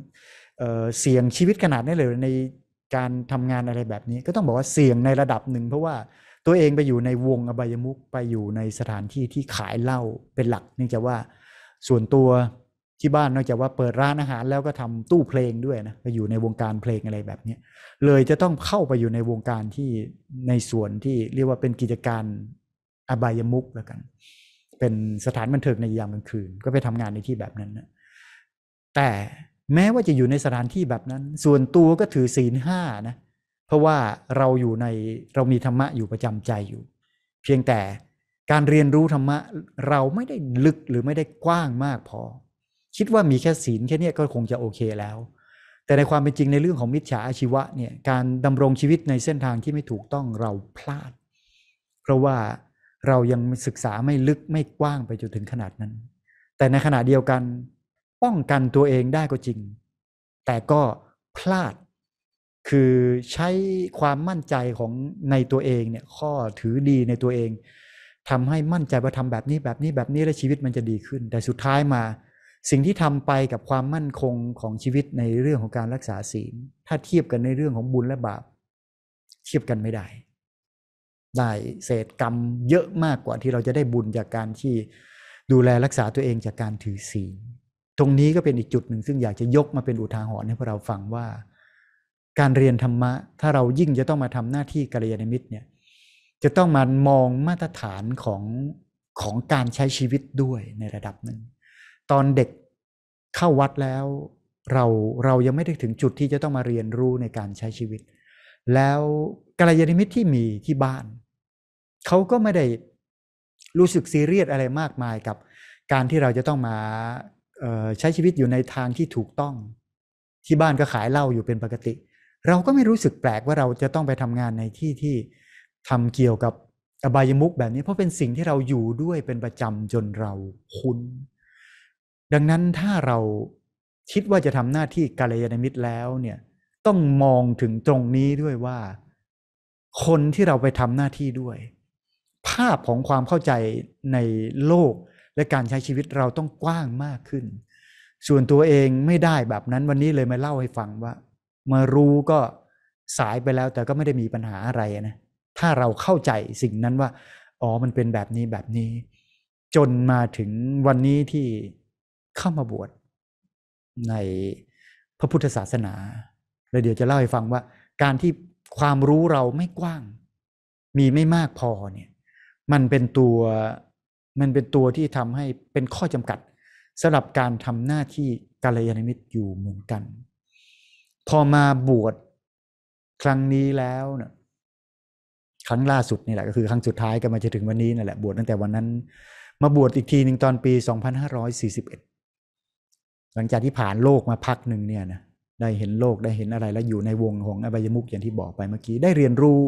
เเสี่ยงชีวิตขนาดนี้เลยในการทำงานอะไรแบบนี้ ก็ต้องบอกว่าเสี่ยงในระดับหนึ่ง เพราะว่าตัวเองไปอยู่ในวงอบายมุกไปอยู่ในสถานที่ที่ขายเหล้าเป็นหลักเนื่องจากว่าส่วนตัวที่บ้านนอกจากว่าเปิดร้านอาหารแล้วก็ทำตู้เพลงด้วยนะไปอยู่ในวงการเพลงอะไรแบบนี้เลยจะต้องเข้าไปอยู่ในวงการที่ในส่วนที่เรียกว่าเป็นกิจการอบายมุกแล้วกัน เป็นสถานบันเทิงในยามกลางคืนก็ไปทำงานในที่แบบนั้นนะแต่แม้ว่าจะอยู่ในสถานที่แบบนั้น ส่วนตัวก็ถือศีลห้านะ เพราะว่าเราอยู่ในเรามีธรรมะอยู่ประจำใจอยู่ เพียงแต่การเรียนรู้ธรรมะเราไม่ได้ลึกหรือไม่ได้กว้างมากพอ คิดว่ามีแค่ศีลแค่นี้ก็คงจะโอเคแล้ว แต่ในความเป็นจริงในเรื่องของมิจฉาอาชีวะเนี่ยการดำรงชีวิตในเส้นทางที่ไม่ถูกต้องเราพลาด เพราะว่าเรายังศึกษาไม่ลึกไม่กว้างไปจนถึงขนาดนั้น แต่ในขณะเดียวกันป้องกันตัวเองได้ก็จริง แต่ก็พลาด คือใช้ความมั่นใจของในตัวเองเนี่ย ข้อถือดีในตัวเอง ทำให้มั่นใจ ว่าทำแบบนี้แบบนี้แบบนี้แล้วชีวิตมันจะดีขึ้น แต่สุดท้ายมาสิ่งที่ทำไปกับความมั่นคงของชีวิตในเรื่องของการรักษาศีล ถ้าเทียบกันในเรื่องของบุญและบาปเทียบกันไม่ได้ ได้เศษกรรมเยอะมากกว่าที่เราจะได้บุญจากการที่ดูแลรักษาตัวเองจากการถือศีลตรงนี้ก็เป็นอีกจุดหนึ่ง ซึ่งอยากจะยกมาเป็นอุทาหรณ์ให้พวกเราฟังว่าการเรียนธรรมะถ้าเรายิ่งจะต้องมาทำหน้าที่กัลยาณมิตรเนี่ย จะต้องมามองมาตรฐานของของการใช้ชีวิตด้วยในระดับหนึ่ง ตอนเด็กเข้าวัดแล้ว เราเรายังไม่ได้ถึงจุดที่จะต้องมาเรียนรู้ในการใช้ชีวิต แล้วกัลยาณมิตรที่มีที่บ้านเขาก็ไม่ได้รู้สึกซีเรียสอะไรมากมายกับการที่เราจะต้องมาใช้ชีวิตอยู่ในทางที่ถูกต้อง ที่บ้านก็ขายเหล้าอยู่เป็นปกติ เราก็ไม่รู้สึกแปลกว่าเราจะต้องไปทำงานในที่ที่ทำเกี่ยวกับอบายมุกแบบนี้ เพราะเป็นสิ่งที่เราอยู่ด้วยเป็นประจำจนเราคุ้น ดังนั้นถ้าเราคิดว่าจะทำหน้าที่กาลยานมิตรแล้วเนี่ย ต้องมองถึงตรงนี้ด้วยว่า คนที่เราไปทำหน้าที่ด้วย ภาพของความเข้าใจในโลกและการใช้ชีวิตเราต้องกว้างมากขึ้น ส่วนตัวเองไม่ได้แบบนั้น วันนี้เลยมาเล่าให้ฟังว่ามารู้ก็สายไปแล้วแต่ก็ไม่ได้มีปัญหาอะไรนะ ถ้าเราเข้าใจสิ่งนั้นว่า อ๋อมันเป็นแบบนี้แบบนี้ จนมาถึงวันนี้ที่เข้ามาบวชในพระพุทธศาสนา แล้วเดี๋ยวจะเล่าให้ฟังว่า การที่ความรู้เราไม่กว้าง มีไม่มากพอเนี่ย มันเป็นตัวมันเป็นตัวที่ทำให้เป็นข้อจำกัดสำหรับการทำหน้าที่กาลยานมิตรอยู่เหมือนกัน พอมาบวชครั้งนี้แล้วเนี่ยครั้งล่าสุดนี่แหละก็คือครั้งสุดท้ายก็มาจะถึงวันนี้นั่นแหละ บวชตั้งแต่วันนั้นมาบวชอีกทีหนึ่งตอนปี 2541 หลังจากที่ผ่านโลกมาพักหนึ่งเนี่ยนะได้เห็นโลกได้เห็นอะไรแล้วอยู่ในวงของอบายมุกอย่างที่บอกไปเมื่อกี้ได้เรียนรู้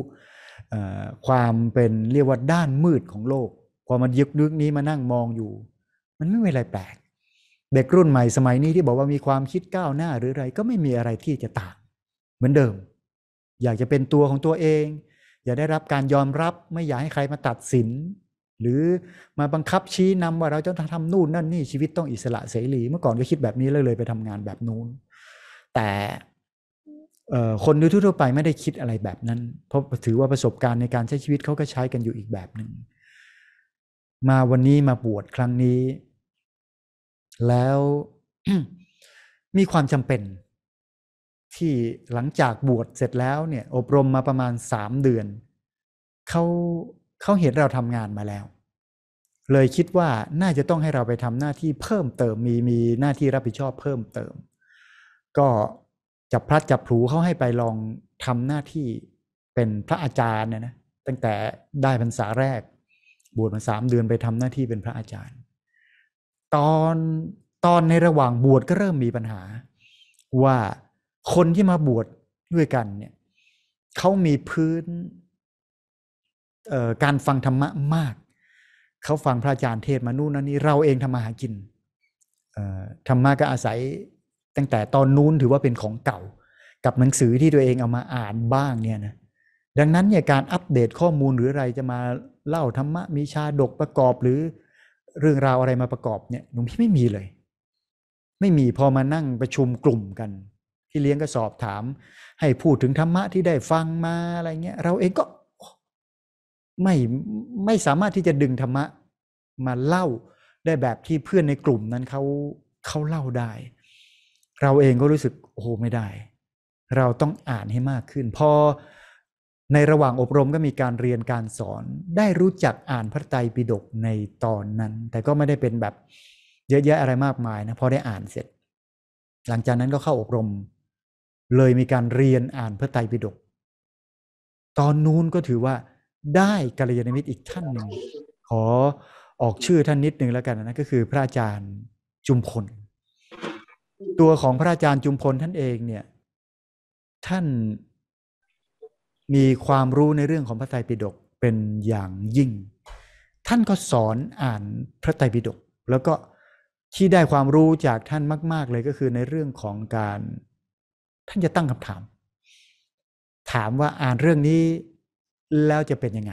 ความเป็นเรียกว่าด้านมืดของโลกพอมันยึกนึกนี้มานั่งมองอยู่ มันไม่มีอะไรแปลกเด็กรุ่นใหม่สมัยนี้ที่บอกว่ามีความคิดก้าวหน้าหรืออะไร ก็ไม่มีอะไรที่จะต่างเหมือนเดิม อยากจะเป็นตัวของตัวเอง อยากได้รับการยอมรับไม่อยากให้ใครมาตัดสิน หรือมาบังคับชี้นำว่าเราจะทำนู่นนั่นนี่ชีวิตต้องอิสระเสรีเมื่อก่อนก็คิดแบบนี้เลยเลยไปทำงานแบบนู้น แต่คนทั่วไปไม่ได้คิดอะไรแบบนั้นเพราะถือว่าประสบการณ์ในการใช้ชีวิตเขาก็ใช้กันอยู่อีกแบบหนึ่งมาวันนี้มาบวชครั้งนี้ แล้ว มีความจำเป็น ที่หลังจากบวชเสร็จแล้ว เนี่ย อบรมมาประมาณสามเดือน เขาเขาเห็นเราทำงานมาแล้ว เลยคิดว่าน่าจะต้องให้เราไปทำหน้าที่เพิ่มเติม มีมีหน้าที่รับผิดชอบเพิ่มเติม ก็จับพลัดจับผูเขาให้ไปลองทำหน้าที่เป็นพระอาจารย์เนี่ยนะตั้งแต่ได้พรรษาแรกบวชมาสามเดือนไปทำหน้าที่เป็นพระอาจารย์ ตอน ตอนในระหว่างบวชก็เริ่มมีปัญหาว่าคนที่มาบวชด้วยกันเนี่ยเขามีพื้น การฟังธรรมะมากเขาฟังพระอาจารย์เทศมานู่นนั่นนี่เราเองทำมาหากินธรรมะก็อาศัยตั้งแต่ตอนนู้นถือว่าเป็นของเก่ากับหนังสือที่ตัวเองเอามาอ่านบ้างเนี่ยนะดังนั้นเนี่ยการอัปเดตข้อมูลหรืออะไรจะมาเล่าธรรมะ มีชาดกประกอบหรือเรื่องราวอะไรมาประกอบเนี่ยหลวงพี่ไม่มีเลย ไม่มีพอมานั่งประชุมกลุ่มกันที่เลี้ยงก็สอบถาม ให้พูดถึงธรรมะที่ได้ฟังมาอะไรเงี้ยเราเองก็ไม่ไม่สามารถที่จะดึงธรรมะ มาเล่าได้แบบที่เพื่อนในกลุ่มนั้นเขาเขาเล่าได้ เราเองก็รู้สึกโอ้ไม่ได้ เราต้องอ่านให้มากขึ้นพอในระหว่างอบรมก็มีการเรียนการสอนได้รู้จักอ่านพระไตรปิฎกในตอนนั้น แต่ก็ไม่ได้เป็นแบบเยอะแยะอะไรมากมายนะ พอได้อ่านเสร็จ หลังจากนั้นก็เข้าอบรมเลยมีการเรียนอ่านพระไตรปิฎกตอนนู้นก็ถือว่าได้กัลยาณมิตรอีกท่านหนึ่ง ขอออกชื่อท่านนิดหนึ่งแล้วกัน นะก็คือพระอาจารย์จุมพล ตัวของพระอาจารย์จุมพลท่านเองเนี่ยท่านมีความรู้ในเรื่องของพระไตรปิฎกเป็นอย่างยิ่ง ท่านก็สอนอ่านพระไตรปิฎก แล้วก็ที่ได้ความรู้จากท่านมากๆ เลยก็คือในเรื่องของการ ท่านจะตั้งคำถาม ถามว่าอ่านเรื่องนี้แล้วจะเป็นยังไง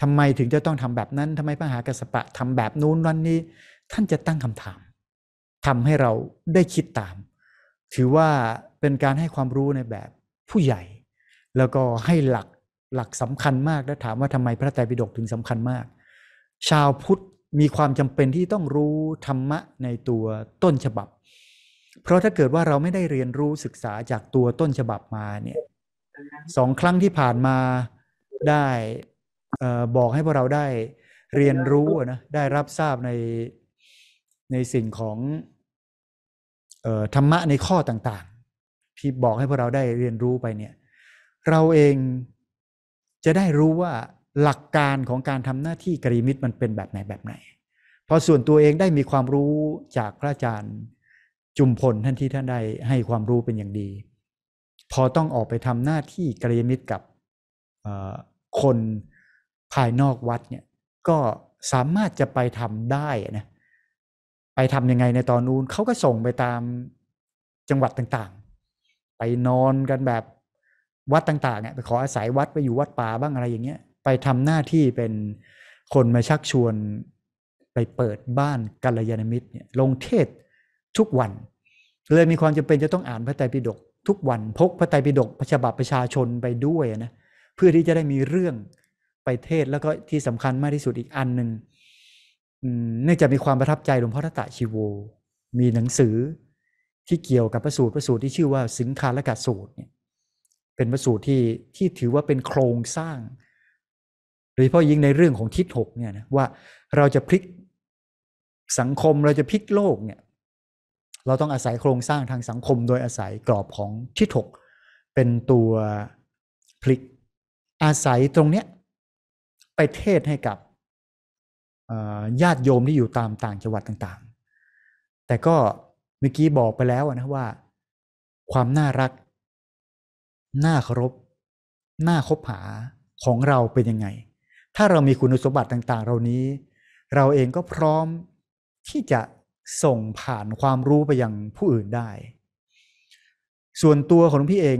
ทำไมถึงจะต้องทำแบบนั้น ทำไมพระหากัสสปะทำแบบนู้นวันนี้ ท่านจะตั้งคำถาม ทำให้เราได้คิดตาม ถือว่าเป็นการให้ความรู้ในแบบผู้ใหญ่แล้วก็ให้หลักหลักสำคัญมากและถามว่าทำไมพระไตรปิฎกถึงสำคัญมาก ชาวพุทธมีความจำเป็นที่ต้องรู้ธรรมะในตัวต้นฉบับ เพราะถ้าเกิดว่าเราไม่ได้เรียนรู้ศึกษาจากตัวต้นฉบับมาเนี่ยสองครั้งที่ผ่านมาได้บอกให้พวกเราได้เรียนรู้นะได้รับทราบในในสิ่งของธรรมะในข้อต่างๆที่บอกให้พวกเราได้เรียนรู้ไปเนี่ยเราเองจะได้รู้ว่าหลักการของการทำหน้าที่กรีมิตมันเป็นแบบไหนแบบไหนพอส่วนตัวเองได้มีความรู้จากพระอาจารย์จุมพลท่านที่ท่านได้ให้ความรู้เป็นอย่างดี พอต้องออกไปทำหน้าที่กรีมิตกับคนภายนอกวัดเนี่ยก็สามารถจะไปทำได้นะไปทำยังไงในตอนนู้นเขาก็ส่งไปตามจังหวัดต่างๆ ไปนอนกันแบบวัดต่างๆเนี่ยไปขออาศัยวัดไปอยู่วัดป่าบ้างอะไรอย่างเงี้ยไปทำหน้าที่เป็นคนมาชักชวนไปเปิดบ้านกัลยาณมิตรเนี่ยลงเทศทุกวันเลยมีความจำเป็นจะต้องอ่านพระไตรปิฎกทุกวันพกพระไตรปิฎกฉบับประชาชนไปด้วยนะเพื่อที่จะได้มีเรื่องไปเทศแล้วก็ที่สำคัญมากที่สุดอีกอันหนึ่งเนื่องจากมีความประทับใจหลวงพ่อทัตตะชีโวมีหนังสือที่เกี่ยวกับพระสูตรพระสูตรที่ชื่อว่าสิงคาลกัดสูตรเนี่ยเป็นพระสูตรที่ที่ถือว่าเป็นโครงสร้างโดยเฉพาะยิ่งในเรื่องของทิศหกเนี่ยนะว่าเราจะพลิกสังคมเราจะพลิกโลกเนี่ย เราต้องอาศัยโครงสร้างทางสังคม โดยอาศัยกรอบของทิศหกเป็นตัวพลิกอาศัยตรงเนี้ย ไปเทศให้กับญาติโยมที่อยู่ตามต่างจังหวัดต่างๆ แต่ก็เมื่อกี้บอกไปแล้วนะว่า ความน่ารักน่าเคารพน่าคบหาของเราเป็นยังไง ถ้าเรามีคุณสมบัติต่าง ๆ เหล่านี้ เราเองก็พร้อมที่จะส่งผ่านความรู้ไปยังผู้อื่นได้ ส่วนตัวของพี่เอง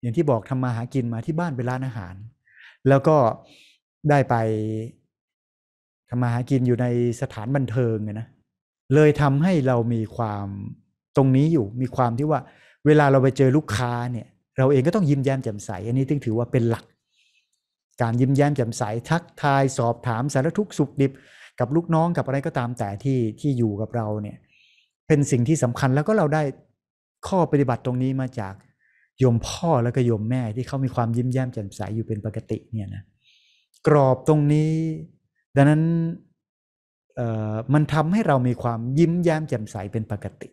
อย่างที่บอกทำมาหากินมาที่บ้านเป็นร้านอาหาร แล้วก็ได้ไปทำมาหากินอยู่ในสถานบันเทิงนะ เลยทำให้เรามีความตรงนี้อยู่ มีความที่ว่า เวลาเราไปเจอลูกค้าเนี่ยเราเองก็ต้องยิ้มแย้มแจ่มใส อันนี้ถึงถือว่าเป็นหลัก การยิ้มแย้มแจ่มใสทักทายสอบถามสารทุกสุขดิบกับลูกน้องกับอะไรก็ตามแต่ที่ที่อยู่กับเราเนี่ย เป็นสิ่งที่สำคัญแล้วก็เราได้ข้อปฏิบัติตรงนี้มาจากโยมพ่อแล้วก็โยมแม่ ที่เขามีความยิ้มแย้มแจ่มใสอยู่เป็นปกติเนี่ยนะกรอบตรงนี้ ดังนั้นมันทำให้เรามีความยิ้มแย้มแจ่มใสเป็นปกติ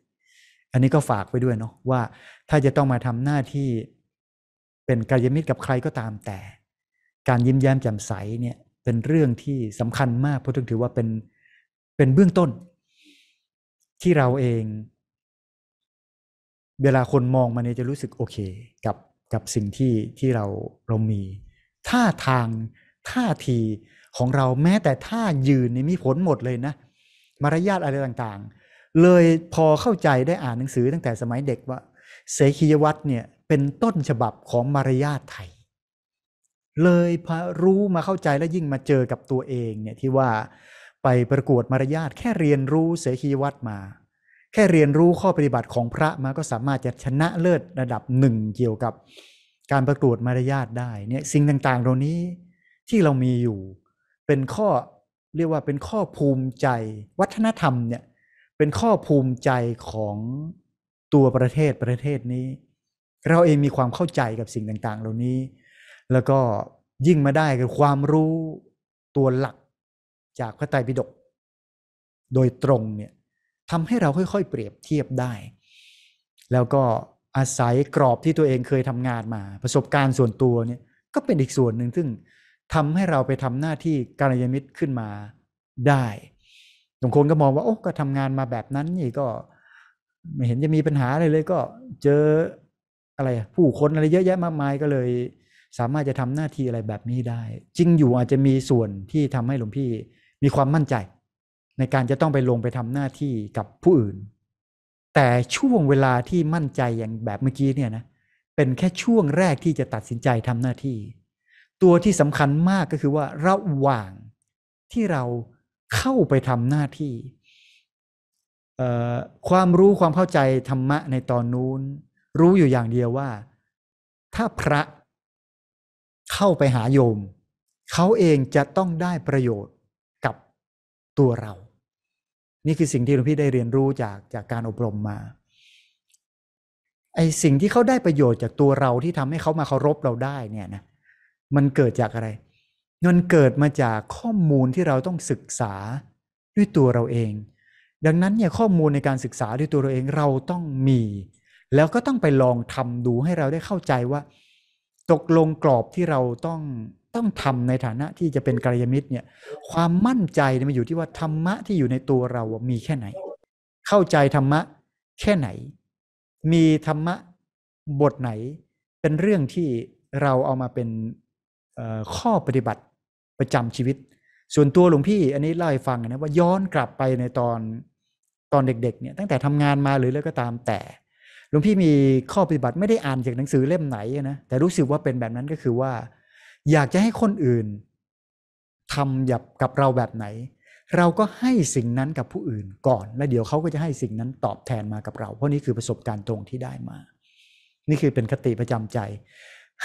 อันนี้ก็ฝากไว้ด้วยเนาะว่า ถ้าจะต้องมาทำหน้าที่เป็นกายมิตรกับใครก็ตามแต่ การยิ้มแย้มแจ่มใสเนี่ยเป็นเรื่องที่สำคัญมากเพราะถือว่าเป็นเป็นเบื้องต้น ที่เราเอง เวลาคนมองมาเนี่ยจะรู้สึกโอเค กับกับสิ่งที่ที่เราเรามี ท่าทาง ท่าทีของเราแม้แต่ท่ายืนนี่มีผลหมดเลยนะ มารยาทอะไรต่างๆ เลยพอเข้าใจได้อ่านหนังสือตั้งแต่สมัยเด็กว่าเสขียวัตรเนี่ยเป็นต้นฉบับของมารยาทไทย เลยพอรู้มาเข้าใจและยิ่งมาเจอกับตัวเองเนี่ยที่ว่าไปประกวดมารยาทแค่เรียนรู้เสขีวัดมา แค่เรียนรู้ข้อปฏิบัติของพระมาก็สามารถจะชนะเลิศระดับหนึ่งเกี่ยวกับ การประกวดมารยาทได้เนี่ยสิ่งต่างๆเหล่านี้ที่เรามีอยู่เป็นข้อเรียกว่าเป็นข้อภูมิใจวัฒนธรรมเนี่ยเป็นข้อภูมิใจของตัวประเทศประเทศนี้เราเองมีความเข้าใจกับสิ่งต่างๆ เหล่านี้ แล้วก็ยิ่งมาได้กับความรู้ตัวหลักจากพระไตรปิฎกโดยตรงเนี่ยทำให้เราค่อย ๆ เปรียบเทียบได้ แล้วก็อาศัยกรอบที่ตัวเองเคยทำงานมา ประสบการณ์ส่วนตัวเนี่ย ก็เป็นอีกส่วนหนึ่งซึ่งทำให้เราไปทำหน้าที่การยมิตรขึ้นมาได้ บางคนก็มองว่าโอ้ก็ทำงานมาแบบนั้นนี่ก็ไม่เห็นจะมีปัญหาอะไรเลยก็เจออะไรผู้คนอะไรเยอะแยะมากมายก็เลย สามารถจะทำหน้าที่อะไรแบบนี้ได้ จริงอยู่อาจจะมีส่วนที่ทำให้หลวงพี่มีความมั่นใจ ในการจะต้องไปลงไปทำหน้าที่กับผู้อื่น แต่ช่วงเวลาที่มั่นใจอย่างแบบเมื่อกี้เนี่ยนะเป็นแค่ช่วงแรกที่จะตัดสินใจทำหน้าที่ ตัวที่สำคัญมากก็คือว่าระหว่างที่เราเข้าไปทำหน้าที่ความรู้ความเข้าใจธรรมะในตอนนู้นรู้อยู่อย่างเดียวว่า ถ้าพระเข้าไปหาโยม เขาเองจะต้องได้ประโยชน์กับตัวเรา นี่คือสิ่งที่หลวงพี่ได้เรียนรู้จากจากการอบรมมา ไอสิ่งที่เขาได้ประโยชน์จากตัวเราที่ทำให้เขามาเคารพเราได้เนี่ยนะ มันเกิดจากอะไร มันเกิดมาจากข้อมูลที่เราต้องศึกษาด้วยตัวเราเอง ดังนั้นเนี่ยข้อมูลในการศึกษาด้วยตัวเราเองเราต้องมีแล้วก็ต้องไปลองทำดูให้เราได้เข้าใจว่าตกลงกรอบที่เราต้องต้องทำในฐานะที่จะเป็นกัลยาณมิตรเนี่ยความมั่นใจมันอยู่ที่ว่าธรรมะที่อยู่ในตัวเรามีแค่ไหน เข้าใจธรรมะแค่ไหน มีธรรมะบทไหน เป็นเรื่องที่เราเอามาเป็นข้อปฏิบัติประจำชีวิต ส่วนตัวหลวงพี่อันนี้เล่าให้ฟังนะว่าย้อนกลับไปในตอนตอนเด็กๆเนี่ยตั้งแต่ทำงานมาหรือแล้วก็ตามแต่หลวงพี่มีข้อปฏิบัติไม่ได้อ่านจากหนังสือเล่มไหนนะแต่รู้สึกว่าเป็นแบบนั้นก็คือว่า อยากจะให้คนอื่นทำยับกับเราแบบไหน เราก็ให้สิ่งนั้นกับผู้อื่นก่อน แล้วเดี๋ยวเขาก็จะให้สิ่งนั้นตอบแทนมากับเรา เพราะนี่คือประสบการณ์ตรงที่ได้มา นี่คือเป็นคติประจำใจ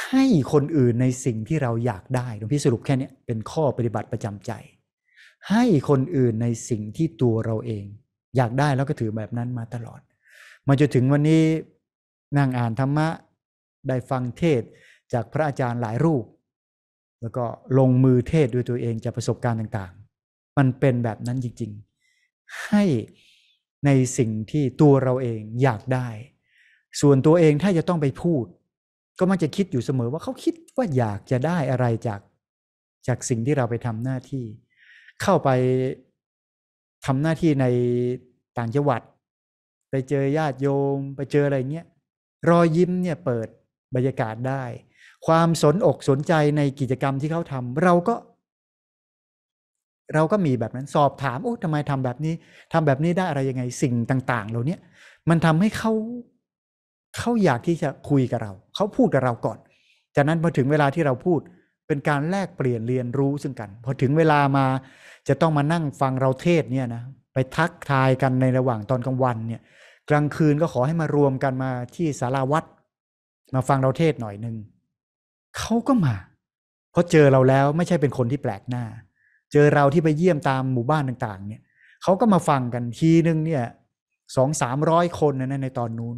ให้คนอื่นในสิ่งที่เราอยากได้หลวงพี่สรุปแค่นี้เป็นข้อปฏิบัติประจำใจ ให้คนอื่นในสิ่งที่ตัวเราเอง อยากได้แล้วก็ถือแบบนั้นมาตลอดมาจนถึงวันนี้นั่งอ่านธรรมะได้ฟังเทศจากพระอาจารย์หลายรูป แล้วก็ลงมือเทศด้วยตัวเองจากประสบการณ์ต่างๆมันเป็นแบบนั้นจริงๆ ให้ในสิ่งที่ตัวเราเองอยากได้ ส่วนตัวเองถ้าจะต้องไปพูด ก็มักจะคิดอยู่เสมอว่าเขาคิดว่าอยากจะได้อะไรจาก จากสิ่งที่เราไปทำหน้าที่ เข้าไปทำหน้าที่ในต่างจังหวัดไปเจอญาติโยมไปเจออะไรเงี้ยรอยยิ้มเนี่ย เปิดบรรยากาศได้ ความสนอกสนใจในกิจกรรมที่เขาทำเราก็ เราก็มีแบบนั้นสอบถามโอ้ทำไมทำแบบนี้ทำแบบนี้ได้อะไรยังไงสิ่งต่าง ๆเราเนี่ยมันทำให้เขาเขาอยากที่จะคุยกับเรา เขาพูดกับเราก่อน จากนั้นพอถึงเวลาที่เราพูดเป็นการแลกเปลี่ยนเรียนรู้ซึ่งกัน พอถึงเวลามาจะต้องมานั่งฟังเราเทศเนี่ยนะ ไปทักทายกันในระหว่างตอนกลางวันเนี่ยกลางคืนก็ขอให้มารวมกันมาที่สาราวัด มาฟังเราเทศหน่อยหนึ่งเขาก็มาเพราะเจอเราแล้วไม่ใช่เป็นคนที่แปลกหน้า เจอเราที่ไปเยี่ยมตามหมู่บ้านต่างๆ เนี่ยเขาก็มาฟังกันทีนึงเนี่ยสองสามร้อยคนนะในตอนนู้น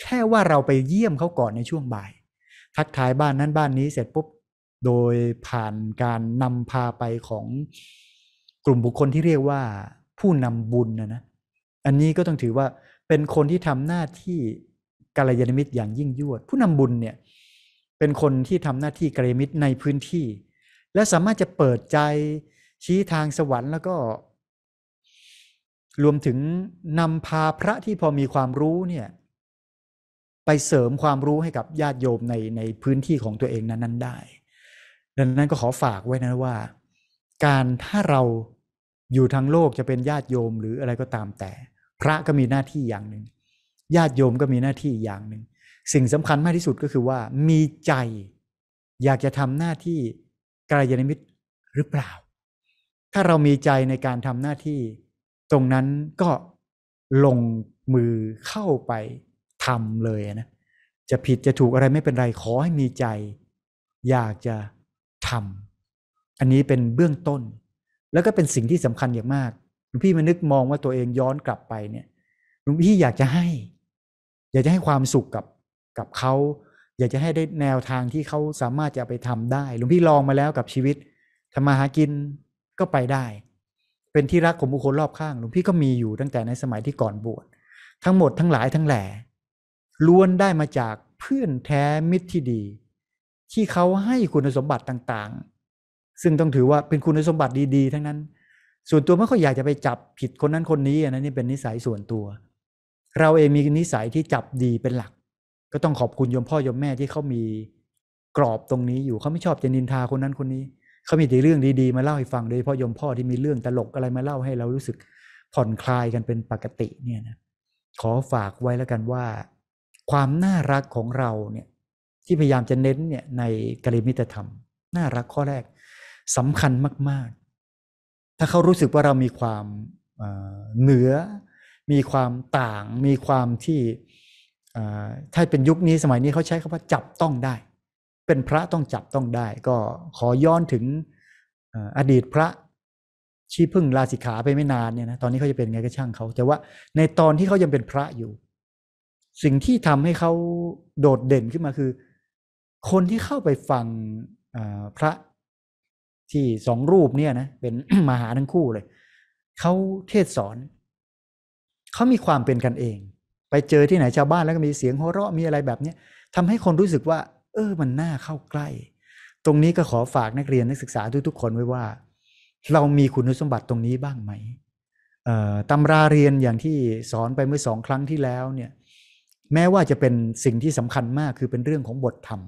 แค่ว่าเราไปเยี่ยมเขาก่อนในช่วงบ่ายทักทายบ้านนั้นบ้านนี้เสร็จปุ๊บโดยผ่านการนำพาไปของกลุ่มบุคคลที่เรียกว่าผู้นำบุญนะนะอันนี้ก็ต้องถือว่าเป็นคนที่ทำหน้าที่กัลยาณมิตรอย่างยิ่งยวด ผู้นำบุญเนี่ยเป็นคนที่ทำหน้าที่กัลยาณมิตรในพื้นที่ และสามารถจะเปิดใจชี้ทางสวรรค์ แล้วก็ รวมถึงนำพาพระที่พอมีความรู้เนี่ย ไปเสริมความรู้ให้กับญาติโยมในในพื้นที่ของตัวเองนั้น ๆได้ ดังนั้นก็ขอฝากไว้นะว่า การถ้าเราอยู่ทางโลกจะเป็นญาติโยมหรืออะไรก็ตามแต่พระก็มีหน้าที่อย่างหนึ่งญาติโยมก็มีหน้าที่อย่างหนึ่งสิ่งสำคัญมากที่สุดก็คือว่ามีใจ อยากจะทำหน้าที่กายนิมิตหรือเปล่า ถ้าเรามีใจในการทำหน้าที่ ตรงนั้นก็ลงมือเข้าไปทำเลยนะ จะผิดจะถูกอะไรไม่เป็นไร ขอให้มีใจ อยากจะทำ อันนี้เป็นเบื้องต้น แล้วก็เป็นสิ่งที่สำคัญอย่างมากหลวงพี่มานึกมองว่าตัวเองย้อนกลับไปเนี่ยหลวงพี่อยากจะให้ อยากจะให้ความสุขกับกับเขาอยากจะให้ได้แนวทางที่เขาสามารถจะไปทำได้หลวงพี่ลองมาแล้วกับชีวิตทำมาหากินก็ไปได้ เป็นที่รักของบุคคลรอบข้างหลวงพี่ก็มีอยู่ตั้งแต่ในสมัยที่ก่อนบวชทั้งหมดทั้งหลายทั้งแหล่ล้วนได้มาจากเพื่อนแท้มิตรที่ดี ที่เขาให้คุณสมบัติต่างๆ ซึ่งต้องถือว่าเป็นคุณสมบัติดีๆทั้งนั้นส่วนตัวไม่ค่อยอยากจะไปจับผิดคนนั้นคนนี้อันนี้นี่เป็นนิสัยส่วนตัว เราเองมีนิสัยที่จับดีเป็นหลัก ก็ต้องขอบคุณยมพ่อยมแม่ที่เขามีกรอบตรงนี้อยู่เขาไม่ชอบจะนินทาคนนั้นคนนี้ เขามีแต่เรื่องดี ๆ มาเล่าให้ฟังโดยเฉพาะยมพ่อที่มีเรื่องตลกอะไร มาเล่าให้เรารู้สึกผ่อนคลายกันเป็นปกติเนี่ยนะ ขอฝากไว้แล้วกันว่า ความน่ารักของเราเนี่ย ที่พยายามจะเน้นเนี่ยในกริมิตธรรมน่ารักข้อแรกสำคัญมากถ้าเขารู้สึกว่าเรามีความเหนือ มีความต่าง มีความที่ถ้าเป็นยุคนี้ สมัยนี้เขาใช้คำว่าจับต้องได้ เป็นพระต้องจับต้องได้ ก็ขอย้อนถึงอดีตพระ ชีพึ่งลาสิกขาไปไม่นานเนี่ยนะตอนนี้เขาจะเป็นไงก็ช่าง เขาแต่ว่าในตอนที่เขายังเป็นพระอยู่ สิ่งที่ทำให้เขาโดดเด่นขึ้นมาคือ คนที่เข้าไปฟังพระที่สองรูปเนี่ยนะ เป็นมหา ทั้งคู่เลยเขาเทศสอน เขามีความเป็นกันเอง ไปเจอที่ไหนชาว บ้านแล้ว ก็ มีเสียงโหเราะมีอะไรแบบนี้ทำให้คนรู้สึกว่า เออมัน น่าเข้าใกล้ ตรงนี้ก็ ขอ ฝากนักเรียนนักศึกษาทุกๆคนไว้ว่า เรามีคุณสมบัติตรงนี้บ้างไหมตำราเรียนอย่างที่สอนไปเมื่อสองครั้งที่แล้ว เนี่ย แม้ว่าจะเป็นสิ่งที่สำคัญมากคือเป็นเรื่องของบทธรรม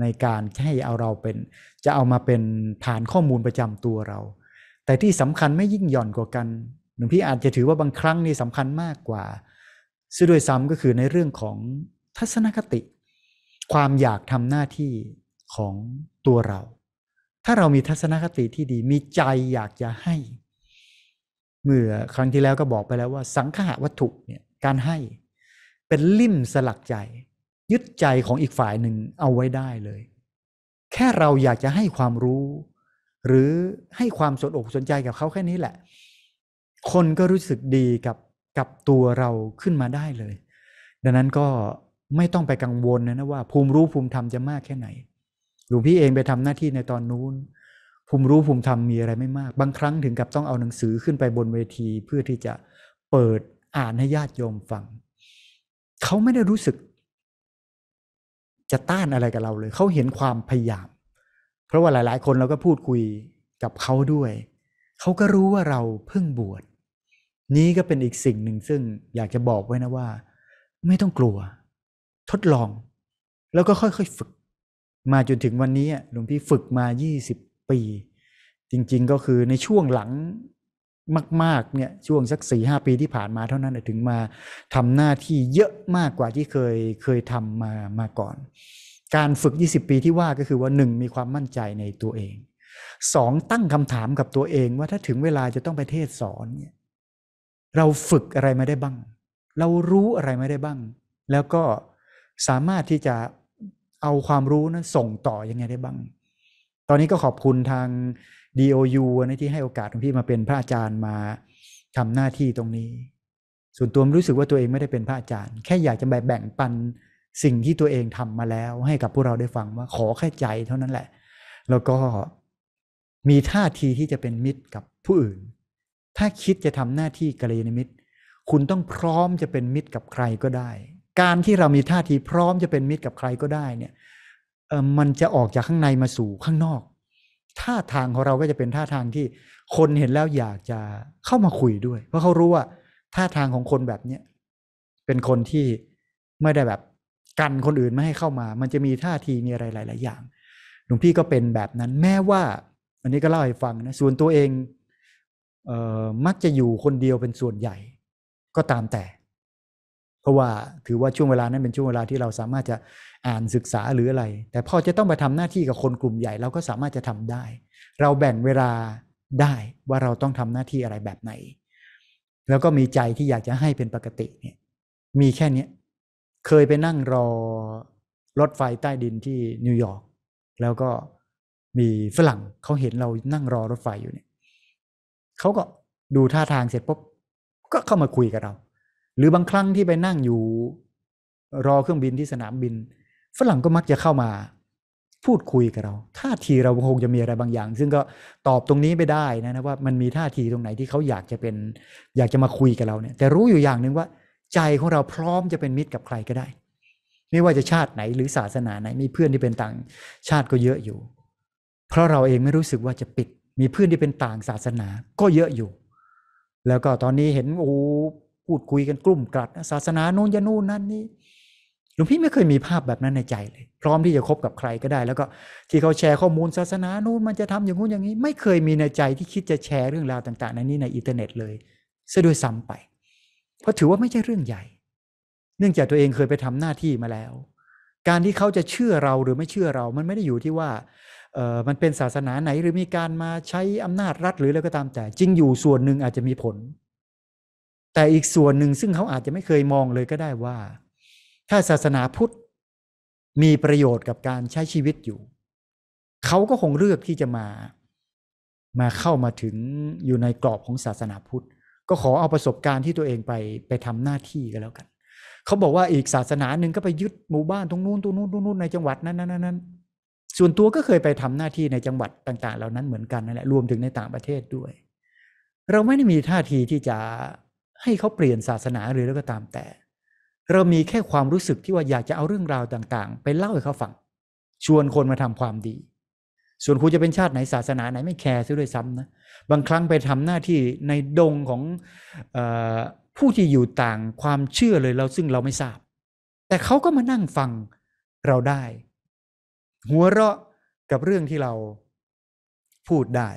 ในการให้เอาเราเป็นจะเอามาเป็นฐานข้อมูลประจำตัวเรา แต่ที่สำคัญไม่ยิ่งหย่อนกว่ากันหึ่งพี่อาจจะถือว่าบางครั้งนี่สำคัญมากกว่าซึ่งด้วยซ้ำก็คือในเรื่องของทัศนคติ ความอยากทำหน้าที่ของตัวเรา ถ้าเรามีทัศนคติที่ดีมีใจอยากจะให้ เมื่อครั้งที่แล้วก็บอกไปแล้วว่าสังขหวัตถุเนี่ยการให้เป็นลิ่มสลักใจยึดใจของอีกฝ่ายหนึ่งเอาไว้ได้เลย แค่เราอยากจะให้ความรู้ หรือให้ความสนอกสนใจกับเขาแค่นี้แหละ คนก็รู้สึกดีกับกับตัวเราขึ้นมาได้เลย ดังนั้นก็ไม่ต้องไปกังวลนะนะว่า ภูมิรู้ภูมิธรรมจะมากแค่ไหนหลวงพี่เองไปทำหน้าที่ในตอนนู้น ภูมิรู้ภูมิธรรมมีอะไรไม่มาก บางครั้งถึงกับต้องเอาหนังสือขึ้นไปบนเวทีเพื่อที่จะเปิดอ่านให้ญาติโยมฟังเขาไม่ได้รู้สึกจะต้านอะไรกับเราเลย เขาเห็นความพยายาม เพราะว่าหลาย ๆ คนเราก็พูดคุยกับเขาด้วย เขาก็รู้ว่าเราเพิ่งบวช นี้ก็เป็นอีกสิ่งหนึ่งซึ่งอยากจะบอกไว้นะว่า ไม่ต้องกลัว ทดลอง แล้วก็ค่อย ๆ ฝึก มาจนถึงวันนี้หลวงพี่ฝึกมา 20 ปี จริงๆ ก็คือในช่วงหลังมากๆเนี่ยช่วงสักสี่หปีที่ผ่านมาเท่านั้นถึงมาทำหน้าที่เยอะมากกว่าที่เคย เคยทำมามาก่อน การฝึก 20 ปีที่ว่าก็คือว่า1มีความมั่นใจในตัวเอง 2. ตั้งคำถามกับตัวเองว่าถ้าถึงเวลาจะต้องไปเทศสอนเนี่ย เราฝึกอะไรมาได้บ้าง เรารู้อะไรมาได้บ้าง แล้วก็สามารถที่จะเอาความรู้นั้นส่งต่ออยังไงได้บ้างตอนนี้ก็ขอบคุณทาง DOU นะที่ให้โอกาสของพี่มาเป็นพระอาจารย์มา ทำหน้าที่ตรงนี้ ส่วนตัวรู้สึกว่าตัวเองไม่ได้เป็นพระอาจารย์ แค่อยากจะแบ่งปันสิ่งที่ตัวเองทำมาแล้ว ให้กับพวกเราได้ฟังว่า ขอแค่ใจเท่านั้นแหละ แล้วก็มีท่าทีที่จะเป็นมิตรกับผู้อื่น ถ้าคิดจะทำหน้าที่กระยามิตร คุณต้องพร้อมจะเป็นมิตรกับใครก็ได้ การที่เรามีท่าทีพร้อมจะเป็นมิตรกับใครก็ได้เนี่ยมันจะออกจากข้างในมาสู่ข้างนอกท่าทางของเราก็จะเป็นท่าทางที่คนเห็นแล้วอยากจะเข้ามาคุยด้วย เพราะเขารู้ว่าท่าทางของคนแบบเนี้ยเป็นคนที่ไม่ได้แบบกันคนอื่นไม่ให้เข้ามา มันจะมีท่าทีมีอะไรหลายๆอย่างหลวงพี่ก็เป็นแบบนั้นแม้ว่า อันนี้ก็เล่าให้ฟังนะ ส่วนตัวเองเออมักจะอยู่คนเดียวเป็นส่วนใหญ่ก็ตามแต่เพราะว่าถือว่าช่วงเวลานั้นเป็นช่วงเวลาที่เราสามารถจะอ่านศึกษาหรืออะไร แต่พอจะต้องไปทำหน้าที่กับคนกลุ่มใหญ่เราก็สามารถจะทำได้ เราแบ่งเวลาได้ว่าเราต้องทำหน้าที่อะไรแบบไหน แล้วก็มีใจที่อยากจะให้เป็นปกติเนี่ยมีแค่นี้เคยไปนั่งรอรถไฟใต้ดินที่นิวยอร์กแล้วก็มีฝรั่งเขาเห็นเรานั่งรอรถไฟอยู่เนี่ยเขาก็ดูท่าทางเสร็จปุ๊บก็เข้ามาคุยกับเราหรือบางครั้งที่ไปนั่งอยู่ รอเครื่องบินที่สนามบินฝรั่งก็มักจะเข้ามา พูดคุยกับเราท่าทีเราคงจะมีอะไรบางอย่าง ซึ่งก็ตอบตรงนี้ไม่ได้นะนะว่ามันมีท่าทีตรงไหนที่เขาอยากจะเป็น อยากจะมาคุยกับเราเนี่ย แต่รู้อยู่อย่างหนึ่งว่า ใจของเราพร้อมจะเป็นมิตรกับใครก็ได้ ไม่ว่าจะชาติไหนหรือศาสนาไหน มีเพื่อนที่เป็นต่างชาติก็เยอะอยู่ เพราะเราเองไม่รู้สึกว่าจะปิด มีเพื่อนที่เป็นต่างศาสนาก็เยอะอยู่ แล้วก็ตอนนี้เห็นโอ้พูดคุยกันกลุ่มกลัดศาสนาโน้นยานู่นนั่นนี่หลวงพี่ไม่เคยมีภาพแบบนั้นในใจเลย พร้อมที่จะคบกับใครก็ได้ แล้วก็ที่เขาแชร์ข้อมูลศาสนานู่นมันจะทำอย่างงู้นอย่างนี้ ไม่เคยมีในใจที่คิดจะแชร์เรื่องราวต่างๆในนี้ในอินเทอร์เน็ตเลยซะด้วยซ้าไป เพราะถือว่าไม่ใช่เรื่องใหญ่ เนื่องจากตัวเองเคยไปทำหน้าที่มาแล้ว การที่เขาจะเชื่อเราหรือไม่เชื่อเรา มันไม่ได้อยู่ที่ว่าเออมันเป็นศาสนาไหนหรือมีการมาใช้อำนาจรัฐหรืออะไรก็ตามแต่ จริงอยู่ส่วนหนึ่งอาจจะมีผลแต่อีกส่วนหนึ่งซึ่งเขาอาจจะไม่เคยมองเลยก็ได้ว่า ถ้าศาสนาพุทธ มีประโยชน์กับการใช้ชีวิตอยู่เขาก็คงเลือกที่จะมา มาเข้ามาถึงอยู่ในกรอบของศาสนาพุทธ ก็ขอเอาประสบการณ์ที่ตัวเองไปไปทำหน้าที่ก็แล้วกันเขาบอกว่าอีกศาสนาหนึ่ง ก็ไปยึดหมู่บ้านตรงนู้นตรงนู้นตรงนู้นในจังหวัดนั้นนั้นนั้นส่วนตัวก็เคยไปทำหน้าที่ในจังหวัดต่าง ๆ เหล่านั้นเหมือนกันนั่นแหละรวมถึงในต่างประเทศด้วย เราไม่ได้มีท่าทีที่จะให้เขาเปลี่ยนศาสนาหรือแล้วก็ตามแต่ เรามีแค่ความรู้สึกที่ว่าอยากจะเอาเรื่องราวต่างๆ ไปเล่าให้เขาฟัง ชวนคนมาทำความดี ส่วนคุณจะเป็นชาติ ไหนศาสนาไหน ไม่แคร์ซะด้วยซ้ำนะบางครั้งไปทำหน้าที่ในดงของออผู้ที่อยู่ต่าง ความเชื่อเลยเราซึ่งเราไม่ทราบ แต่เขาก็มานั่งฟังเราได้ หัวเราะกับเรื่องที่เราพูดได้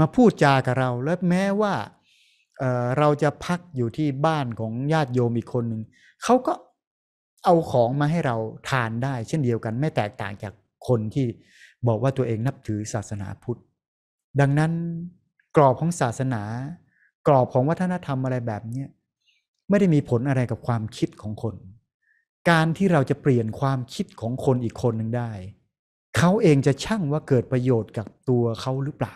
มาพูดจากับเราและแม้ว่าเราจะพักอยู่ที่บ้านของญาติโยมอีกคนหนึ่ง เขาก็เอาของมาให้เราทานได้ เช่นเดียวกันไม่แตกต่างจากคนที่บอกว่าตัวเองนับถือศาสนาพุทธดังนั้นกรอบของศาสนา กรอบของวัฒนธรรมอะไรแบบนี้ไม่ได้มีผลอะไรกับความคิดของคน การที่เราจะเปลี่ยนความคิดของคนอีกคนหนึ่งได้เขาเองจะช่างว่าเกิดประโยชน์กับตัวเขาหรือเปล่า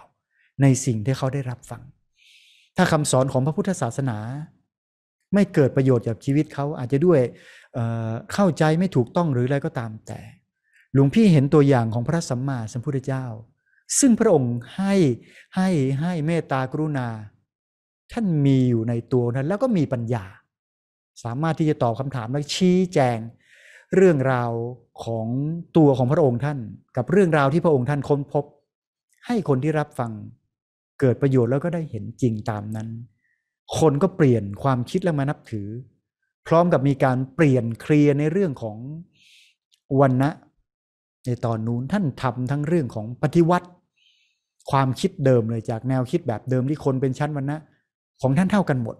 ในสิ่งที่เขาได้รับฟังถ้าคำสอนของพระพุทธศาสนา ไม่เกิดประโยชน์กับชีวิตเขาอาจจะด้วยเเข้าใจไม่ถูกต้องหรืออะไรก็ตามแต่ หลวงพี่เห็นตัวอย่างของพระสัมมาสัมพุทธเจ้า ซึ่งพระองค์ให้ให้ให้เมตตา กรุณาท่านมีอยู่ในตัวนั้นแล้วก็มีปัญญา สามารถที่จะตอบคำถามและชี้แจงเรื่องราวของตัวของพระองค์ท่าน กับเรื่องราวที่พระองค์ท่านค้นพบ ให้คนที่รับฟังเกิดประโยชน์แล้วก็ได้เห็นจริงตามนั้น คนก็เปลี่ยนความคิดแล้วมานับถือ พร้อมกับมีการเปลี่ยนเคลียร์ในเรื่องของวันนะในตอนนู้นท่านทำทั้งเรื่องของปฏิวัติ ความคิดเดิมเลยจากแนวคิดแบบเดิมที่คนเป็นชั้นวันนะของท่านเท่ากันหมด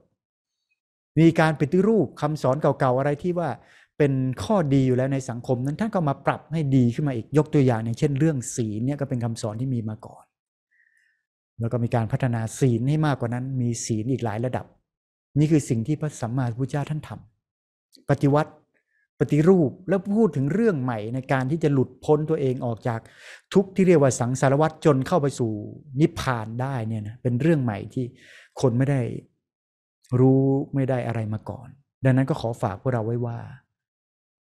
มีการปฏิรูปคำสอนเก่าๆ อะไรที่ว่าเป็นข้อดีอยู่แล้วในสังคมนั้นท่านก็มาปรับให้ดีขึ้นมาอีกยกตัวอย่างอย่างเช่น เรื่องศีลเนี่ยก็เป็นคำสอนที่มีมาก่อนแล้วก็มีการพัฒนาศีลให้มากกว่านั้นมีศีลอีกหลายระดับ นี่คือสิ่งที่พระสัมมาสัมพุทธเจ้าท่านทำปฏิวัติ ปฏิรูป แล้วพูดถึงเรื่องใหม่ในการที่จะหลุดพ้นตัวเองออกจากทุกที่เรียกว่าสังสารวัฏจนเข้าไปสู่ นิพพานได้เนี่ยนะเป็นเรื่องใหม่ที่คนไม่ได้ รู้ไม่ได้อะไรมาก่อน ดังนั้นก็ขอฝากพวกเราไว้ว่า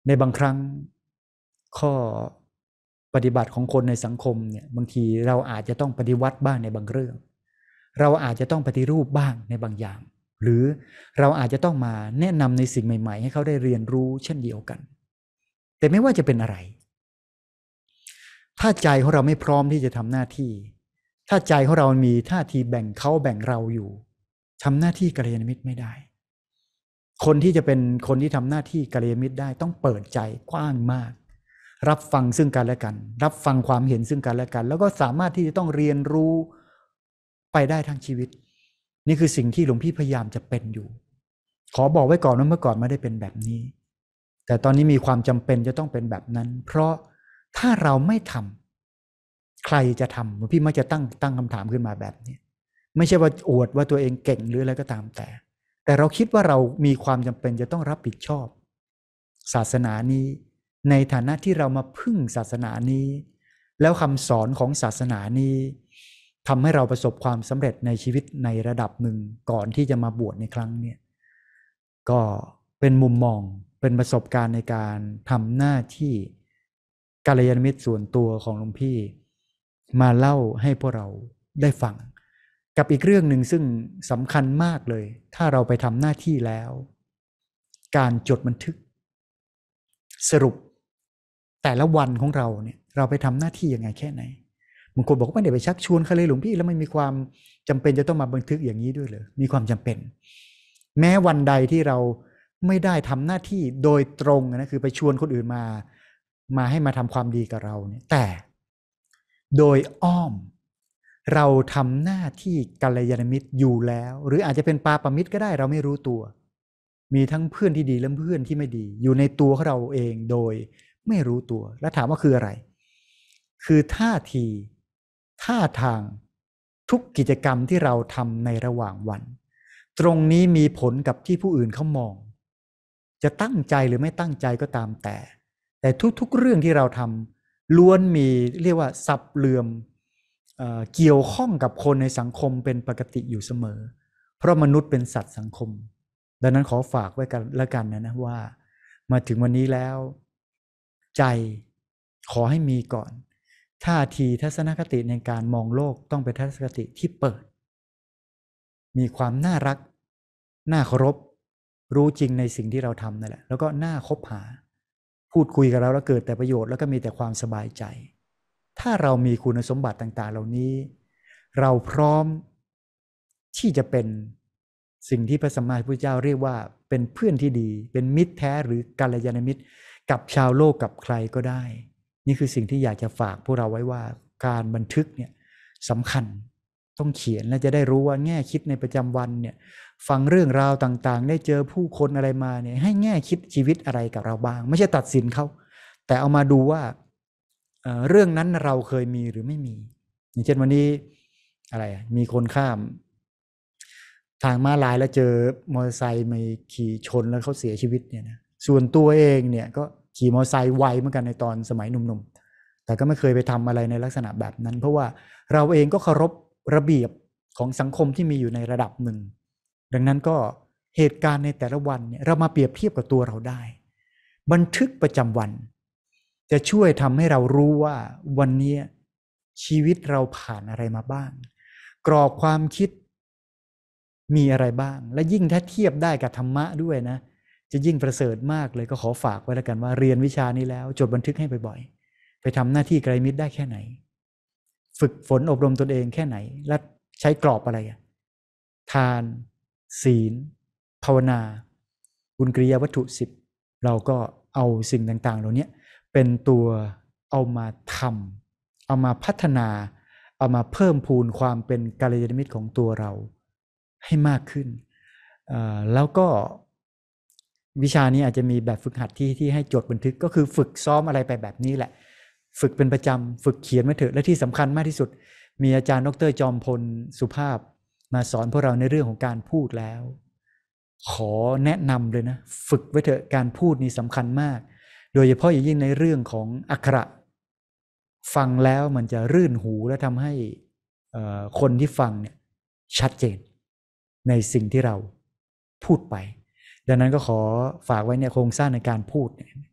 ในบางครั้งข้อฏิบัติของคนในสังคมเนี่ยบางทีเราอาจจะต้องปฏิวัติบ้างในบางเรื่อง เราอาจจะต้องปฏิรูปบ้างในบางอย่างหรือเราอาจจะต้องมาแนะนำในสิ่งใหม่ๆให้เขาได้เรียนรู้เช่นเดียวกัน แต่ไม่ว่าจะเป็นอะไร ถ้าใจของเราไม่พร้อมที่จะทำหน้าที่ ถ้าใจของเรามีท่าทีแบ่งเขาแบ่งเราอยู่ทำหน้าที่กัลยาณมิตรไม่ได้ คนที่จะเป็นคนที่ทำหน้าที่กัลยาณมิตรได้ต้องเปิดใจกว้างมากรับฟังซึ่งกันและกัน รับฟังความเห็นซึ่งกันและกัน แล้วก็สามารถที่จะต้องเรียนรู้ไปได้ทั้งชีวิต นี่คือสิ่งที่หลวงพี่พยายามจะเป็นอยู่ ขอบอกไว้ก่อนว่าเมื่อก่อนไม่ได้เป็นแบบนี้ แต่ตอนนี้มีความจำเป็นจะต้องเป็นแบบนั้น เพราะถ้าเราไม่ทำ ใครจะทำหลวงพี่มักจะตั้งตั้งคำถามขึ้นมาแบบนี้ไม่ใช่ว่าอวดว่าตัวเองเก่งหรืออะไรก็ตามแต่แต่เราคิดว่าเรามีความจำเป็นจะต้องรับผิดชอบ ศาสนานี้ในฐานะที่เรามาพึ่งศาสนานี้ แล้วคำสอนของศาสนานี้ทำให้เราประสบความสำเร็จในชีวิตในระดับหนึ่งก่อนที่จะมาบวชในครั้งเนี่ยก็เป็นมุมมองเป็นประสบการณ์ในการทำหน้าที่กัลยาณมิตรส่วนตัวของหลวงพี่ มาเล่าให้พวกเราได้ฟัง กับอีกเรื่องหนึ่งซึ่งสำคัญมากเลย ถ้าเราไปทำหน้าที่แล้ว การจดบันทึก สรุปแต่ละวันของเราเนี่ยเราไปทำหน้าที่ยังไงแค่ไหนบางคนบอกว่าไม่ได้ไปชักชวนใครเลยหลวงพี่ แล้วไม่มีความจำเป็นจะต้องมาบันทึกอย่างนี้ด้วยเลยมีความจำเป็น แม้วันใดที่เราไม่ได้ทำหน้าที่โดยตรงนะคือ ไปชวนคนอื่นมา มาให้มาทำความดีกับเราเนี่ย แต่ โดยอ้อม เราทำ หน้าที่กัลยาณมิตรอยู่แล้ว หรืออาจจะเป็นปาปมิตรก็ได้เราไม่รู้ตัว มีทั้งเพื่อนที่ดีและเพื่อนที่ไม่ดี อยู่ในตัวของเราเองโดยไม่รู้ตัว และถามว่าคืออะไร คือท่าที ท่าทางทุกกิจกรรมที่เราทำในระหว่างวัน ตรงนี้มีผลกับที่ผู้อื่นเขามอง จะตั้งใจหรือไม่ตั้งใจก็ตามแต่ แต่ทุกๆเรื่องที่เราทำล้วนมีเรียกว่าสับเหลื่อมเเกี่ยวข้องกับคนในสังคมเป็นปกติอยู่เสมอ เพราะมนุษย์เป็นสัตว์สังคม ดังนั้นขอฝากไว้กันละกันนะนะว่ามาถึงวันนี้แล้วใจขอให้มีก่อนท่าทีทัศนคติในการมองโลกต้องเป็นทัศนคติที่เปิด มีความน่ารัก น่าเคารพรู้จริงในสิ่งที่เราทำนั่นแหละแล้วก็น่าคบหา พูดคุยกับเราแล้วเกิดแต่ประโยชน์ แล้วก็มีแต่ความสบายใจ ถ้าเรามีคุณสมบัติต่างๆ เหล่านี้ เราพร้อมที่จะเป็นสิ่งที่พระสัมมาสัมพุทธเจ้าเรียกว่าเป็นเพื่อนที่ดี เป็นมิตรแท้หรือกัลยาณมิตรกับชาวโลกกับใครก็ได้ นี่คือสิ่งที่อยากจะฝากพวกเราไว้ว่าการบันทึกเนี่ยสำคัญต้องเขียนและจะได้รู้ ว่าแง่คิดในประจำวันเนี่ย ฟังเรื่องราวต่างๆ ได้เจอผู้คนอะไรมาเนี่ย ให้แง่คิดชีวิตอะไรกับเราบ้าง ไม่ใช่ตัดสินเขา แต่เอามาดูว่าเเรื่องนั้นเราเคยมีหรือไม่มีอย่างเช่นวันนี้อะไรมีคนข้าม ทางมาลายแล้วเจอมอเตอร์ไซค์มาขี่ชนแล้วเขาเสียชีวิตเนี่ยนะส่วนตัวเองเนี่ยก็ขี่มอเตอร์ไซค์ไวเหมือนกันในตอนสมัยหนุ่มๆ แต่ก็ไม่เคยไปทำอะไรในลักษณะแบบนั้น เพราะว่าเราเองก็เคารพระเบียบของสังคมที่มีอยู่ในระดับหนึ่ง ดังนั้นก็เหตุการณ์ในแต่ละวันเนี่ยเรามาเปรียบเทียบกับตัวเราได้ บันทึกประจำวัน จะช่วยทำให้เรารู้ว่าวันนี้ชีวิตเราผ่านอะไรมาบ้าง กรอบความคิด มีอะไรบ้าง และยิ่งถ้าเทียบได้กับธรรมะด้วยนะจะยิ่งประเสริฐมากเลยก็ขอฝากไว้แล้วกันว่าเรียนวิชานี้แล้วจดบันทึกให้บ่อยๆ ไปทำหน้าที่ไกลมิตรได้แค่ไหน ฝึกฝนอบรมตนเองแค่ไหน และใช้กรอบอะไรทาน ศีล ภาวนาบุญกิริยาวัตถุสิบเราก็เอาสิ่งต่าง ๆ เหล่านี้เป็นตัวเอามาทำเอามาพัฒนาเอามาเพิ่มพูนความเป็นกาลยานมิตรของตัวเราให้มากขึ้นแล้วก็วิชานี้อาจจะมีแบบฝึกหัดที่ที่ให้จดบันทึกก็คือฝึกซ้อมอะไรไปแบบนี้แหละ ฝึกเป็นประจำฝึกเขียนมาเถอะและที่สำคัญมากที่สุด มีอาจารย์ดร จอมพลสุภาพ มาสอนพวกเราในเรื่องของการพูดแล้ว ขอแนะนำเลยนะ ฝึกไว้เถอะการพูดนี่สำคัญมาก โดยเฉพาะอย่างยิ่งในเรื่องของอักขระ ฟังแล้วมันจะรื่นหูและทำให้คนที่ฟังเนี่ยชัดเจน ในสิ่งที่เราพูดไปดังนั้นก็ขอฝากไว้เนี่ยโครงสร้างในการพูด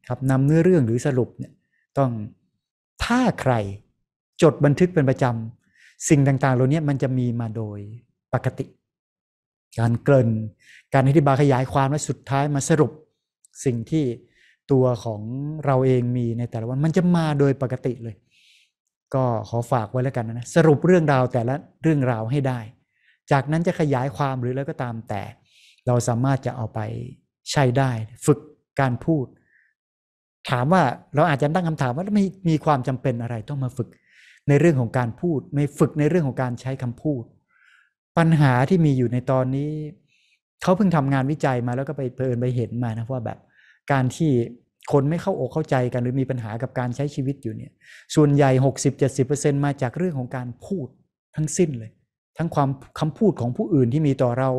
ครับนำเนื้อเรื่องหรือสรุปเนี่ยต้องถ้าใครจดบันทึกเป็นประจำสิ่งต่างๆเหล่านี้มันจะมีมาโดยปกติ การเกริ่นการอธิบายขยายความและสุดท้ายมาสรุปสิ่งที่ตัวของเราเองมีในแต่ละวันมันจะมาโดยปกติเลย ก็ขอฝากไว้แล้วกันนะสรุปเรื่องราวแต่ละเรื่องราวให้ได้ จากนั้นจะขยายความหรือแล้วก็ตามแต่เราสามารถจะเอาไปใช้ได้ ฝึกการพูด ถามว่าเราอาจจะตั้งคำถามว่าไม่มีความจำเป็นอะไร ต้องมาฝึกในเรื่องของการพูดในฝึกในเรื่องของการใช้คำพูด ปัญหาที่มีอยู่ในตอนนี้ เขาเพิ่งทำงานวิจัยมาแล้วก็ไปเพินไปเห็นมานะว่าแบบการที่คนไม่เข้าอกเข้าใจกันหรือมีปัญหากับการใช้ชีวิตอยู่เนี่ย ส่วนใหญ่60-70%มาจากเรื่องของการพูดทั้งสิ้นเลย ทั้งความคำพูดของผู้อื่นที่มีต่อเรา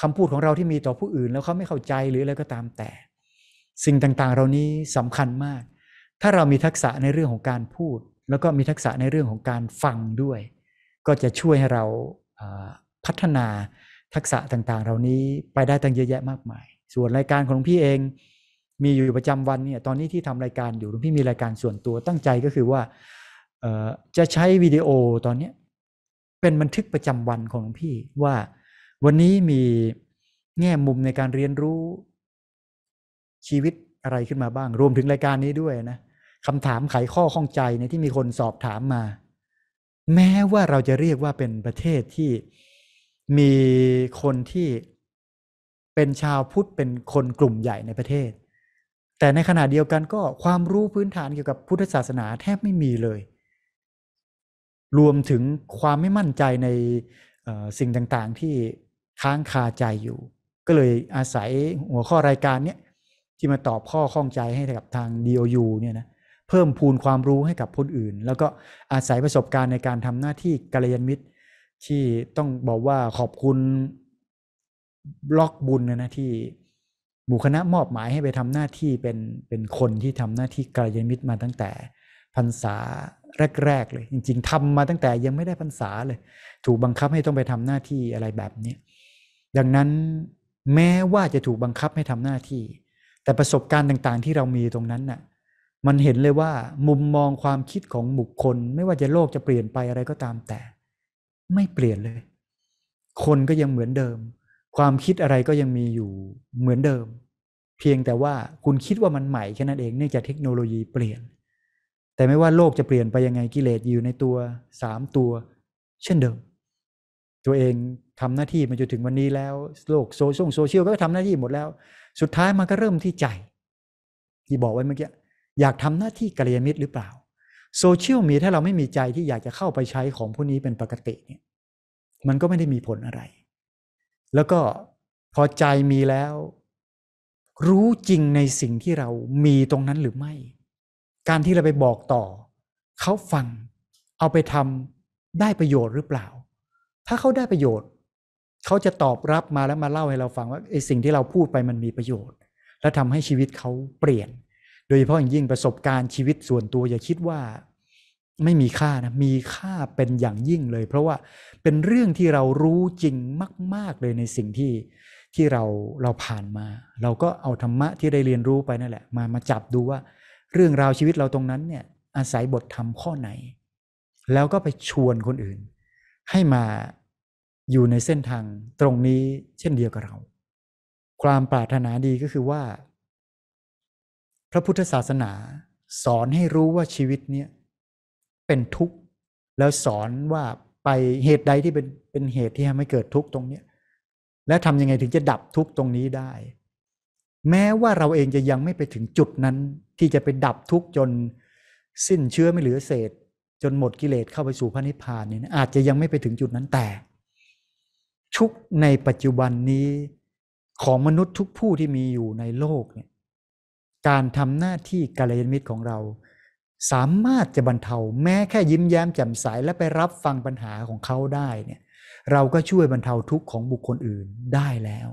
คำพูดของเราที่มีต่อผู้อื่นแล้วเขาไม่เข้าใจหรืออะไรก็ตามแต่ สิ่งต่างๆ เหล่านี้สำคัญมาก ถ้าเรามีทักษะในเรื่องของการพูด แล้วก็มีทักษะในเรื่องของการฟังด้วย ก็จะช่วยให้เราพัฒนาทักษะต่างๆ เหล่านี้ไปได้ตั้งเยอะแยะมากมาย ส่วนรายการของพี่เองมีอยู่ประจำวันเนี่ยตอนนี้ที่ทำรายการอยู่หลวงพี่มีรายการส่วนตัวตั้งใจก็คือว่าจะใช้วิดีโอตอนนี้เป็นบันทึกประจำวันของหลวงพี่ว่าวันนี้มีแง่มุมในการเรียนรู้ชีวิตอะไรขึ้นมาบ้าง รวมถึงรายการนี้ด้วยนะคำถามไขข้อข้องใจในที่มีคนสอบถามมา แม้ว่าเราจะเรียกว่าเป็นประเทศที่มีคนที่เป็นชาวพุทธเป็นคนกลุ่มใหญ่ในประเทศ แต่ในขณะเดียวกันก็ความรู้พื้นฐานเกี่ยวกับพุทธศาสนาแทบไม่มีเลย รวมถึงความไม่มั่นใจในสิ่งต่างๆที่ค้างคาใจอยู่ ก็เลยอาศัยหัวข้อรายการเนี้ยที่มาตอบข้อข้องใจให้กับทาง DOU เนี่ยนะ เพิ่มพูนความรู้ให้กับคนอื่น แล้วก็อาศัยประสบการณ์ในการทำหน้าที่กัลยาณมิตรที่ต้องบอกว่าขอบคุณ บล็อกบุญนะนะที่หมู่คณะมอบหมายให้ไปทำหน้าที่เป็นเป็นคนที่ทำหน้าที่กัลยาณมิตรมาตั้งแต่พรรษาแรกๆเลย จริง ๆทำมาตั้งแต่ยังไม่ได้พรรษาเลย ถูกบังคับให้ต้องไปทำหน้าที่อะไรแบบนี้ดังนั้นแม้ว่าจะถูกบังคับให้ทำหน้าที่ แต่ประสบการณ์ต่างๆ ที่เรามีตรงนั้นน่ะ มันเห็นเลยว่ามุมมองความคิดของบุคคล ไม่ว่าจะโลกจะเปลี่ยนไปอะไรก็ตามแต่ ไม่เปลี่ยนเลย คนก็ยังเหมือนเดิม ความคิดอะไรก็ยังมีอยู่เหมือนเดิม เพียงแต่ว่าคุณคิดว่ามันใหม่แค่นั้นเองเนื่องจากเทคโนโลยีเปลี่ยน แต่ไม่ว่าโลกจะเปลี่ยนไปยังไงกิเลสอยู่ในตัวสามตัว เช่นเดิม ตัวเองทำหน้าที่มาจนถึงวันนี้แล้วโลกโซเชียลโซเชียลก็ทำหน้าที่หมดแล้ว สุดท้ายมันก็เริ่มที่ใจ ที่บอกไว้เมื่อกี้ อยากทำหน้าที่กัลยาณมิตรหรือเปล่า โซเชียลมีถ้าเราไม่มีใจที่อยากจะเข้าไปใช้ของพวกนี้เป็นปกติเนี่ย มันก็ไม่ได้มีผลอะไร แล้วก็ พอใจมีแล้ว รู้จริงในสิ่งที่เรามีตรงนั้นหรือไม่ การที่เราไปบอกต่อ เขาฟังเอาไปทำได้ประโยชน์หรือเปล่า ถ้าเขาได้ประโยชน์เขาจะตอบรับมาแล้วมาเล่าให้เราฟังว่า ไอ้สิ่งที่เราพูดไปมันมีประโยชน์ และทำให้ชีวิตเขาเปลี่ยน โดยเฉพาะอย่างยิ่งประสบการณ์ชีวิตส่วนตัว อย่าคิดว่าไม่มีค่านะ มีค่าเป็นอย่างยิ่งเลย เพราะว่าเป็นเรื่องที่เรารู้จริงมากๆเลยในสิ่งที่ที่เรา เราผ่านมา เราก็เอาธรรมะที่ได้เรียนรู้ไปนั่นแหละมามาจับดูว่า เรื่องราวชีวิตเราตรงนั้นเนี่ย อาศัยบทธรรมข้อไหน แล้วก็ไปชวนคนอื่นให้มาอยู่ในเส้นทางตรงนี้เช่นเดียวกับเรา ความปรารถนาดีก็คือว่า พระพุทธศาสนา สอนให้รู้ว่าชีวิตเนี้ยเป็นทุกข์ แล้วสอนว่าไปเหตุใดที่เป็นเป็นเหตุที่ทำให้เกิดทุกข์ตรงเนี้ยและทำยังไงถึงจะดับทุกข์ตรงนี้ได้ แม้ว่าเราเองจะยังไม่ไปถึงจุดนั้น ที่จะไปดับทุกข์จนสิ้นเชื้อไม่เหลือเศษ จนหมดกิเลสเข้าไปสู่พระนิพพานเนี่ย อาจจะยังไม่ไปถึงจุดนั้นแต่ทุกในปัจจุบันนี้ของมนุษย์ทุกผู้ที่มีอยู่ในโลกเนี่ยการทำหน้าที่กาลยาณมิตรของเราสามารถจะบรรเทาแม้แค่ยิ้มแย้มแจ่มใสและไปรับฟังปัญหาของเขาได้เนี่ยเราก็ช่วยบรรเทาทุกข์ของบุคคลอื่นได้แล้ว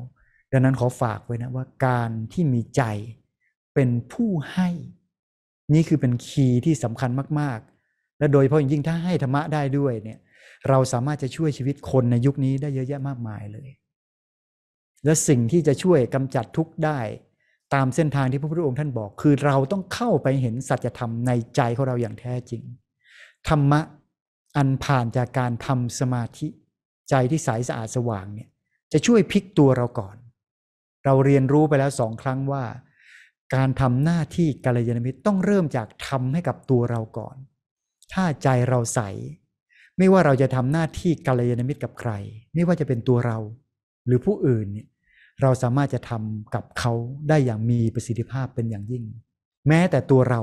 ดังนั้นขอฝากไว้นะว่า การที่มีใจเป็นผู้ให้ นี่คือเป็นคีย์ที่สำคัญมาก ๆ และโดยเฉพาะอย่างยิ่งถ้าให้ธรรมะได้ด้วยเนี่ยเราสามารถจะช่วยชีวิตคนในยุคนี้ได้เยอะแยะมากมายเลย และสิ่งที่จะช่วยกำจัดทุกข์ได้ตามเส้นทางที่พระพุทธองค์ท่านบอก คือเราต้องเข้าไปเห็นสัจธรรมในใจของเราอย่างแท้จริง ธรรมะอันผ่านจากการทำสมาธิใจที่ใสสะอาดสว่างเนี่ย จะช่วยพลิกตัวเราก่อน เราเรียนรู้ไปแล้วสองครั้งว่า การทำหน้าที่กัลยาณมิตรต้องเริ่มจากทำให้กับตัวเราก่อน ถ้าใจเราใสไม่ว่าเราจะทำหน้าที่กัลยาณมิตรกับใคร ไม่ว่าจะเป็นตัวเรา หรือผู้อื่นเนี่ยเราสามารถจะทำกับเขาได้อย่างมีประสิทธิภาพเป็นอย่างยิ่ง แม้แต่ตัวเรา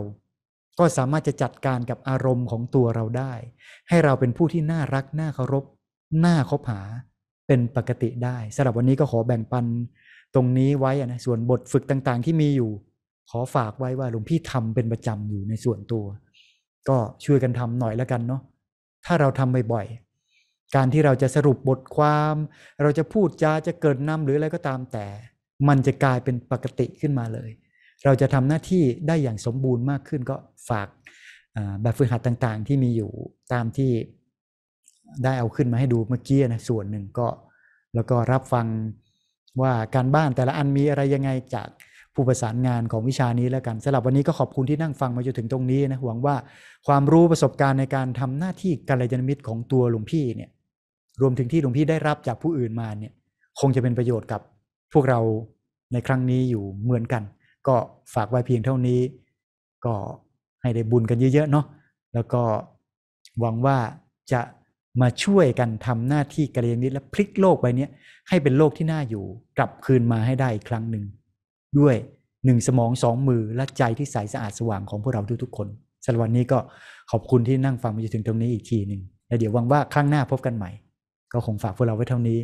ก็สามารถจะจัดการกับอารมณ์ของตัวเราได้ ให้เราเป็นผู้ที่น่ารัก น่าเคารพน่าคบหา เป็นปกติได้สำหรับวันนี้ก็ขอแบ่งปัน ตรงนี้ไว้นะส่วนบทฝึกต่าง ๆ ที่มีอยู่ ขอฝากไว้ว่าหลวงพี่ทำเป็นประจำอยู่ในส่วนตัว ก็ช่วยกันทำหน่อยแล้วกันเนาะถ้าเราทำบ่อยๆ การที่เราจะสรุปบทความ เราจะพูดจาจะเกิดนำหรืออะไรก็ตามแต่มันจะกลายเป็นปกติขึ้นมาเลย เราจะทำหน้าที่ได้อย่างสมบูรณ์มากขึ้นก็ฝากแบบฝึกหัดต่างๆ ที่มีอยู่ตามที่ ได้เอาขึ้นมาให้ดูเมื่อกี้นะส่วนหนึ่งก็ แล้วก็รับฟังว่าการบ้านแต่ละอันมีอะไรยังไงจากผู้ประสานงานของวิชานี้แล้วกันสำหรับวันนี้ก็ขอบคุณที่นั่งฟังมาจนถึงตรงนี้นะ หวังว่าความรู้ประสบการณ์ในการทำหน้าที่กัลยาณมิตรของตัวหลวงพี่เนี่ยรวมถึงที่หลวงพี่ได้รับจากผู้อื่นมาเนี่ยคงจะเป็นประโยชน์กับพวกเราในครั้งนี้อยู่เหมือนกัน ก็ฝากไว้เพียงเท่านี้ก็ให้ได้บุญกันเยอะๆเนาะแล้วก็หวังว่าจะมาช่วยกันทำหน้าที่กัลยาณมิตรและพลิกโลกใบนี้ให้เป็นโลกที่น่าอยู่กลับคืนมาให้ได้อีกครั้งหนึ่งด้วยหนึ่ง สมองสองมือและใจที่ใสสะอาดสว่างของ พวกเราทุก ๆคนสำหรับวันนี้ก็ขอบคุณที่นั่งฟัง มาจนถึงตรงนี้อีก ทีหนึ่งและเดี๋ยววังว่าครั้งหน้าพบกันใหม่ ก็คงฝากพวกเราไว้เท่านี้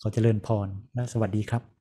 ขอเจริญพรและ สวัสดีครับ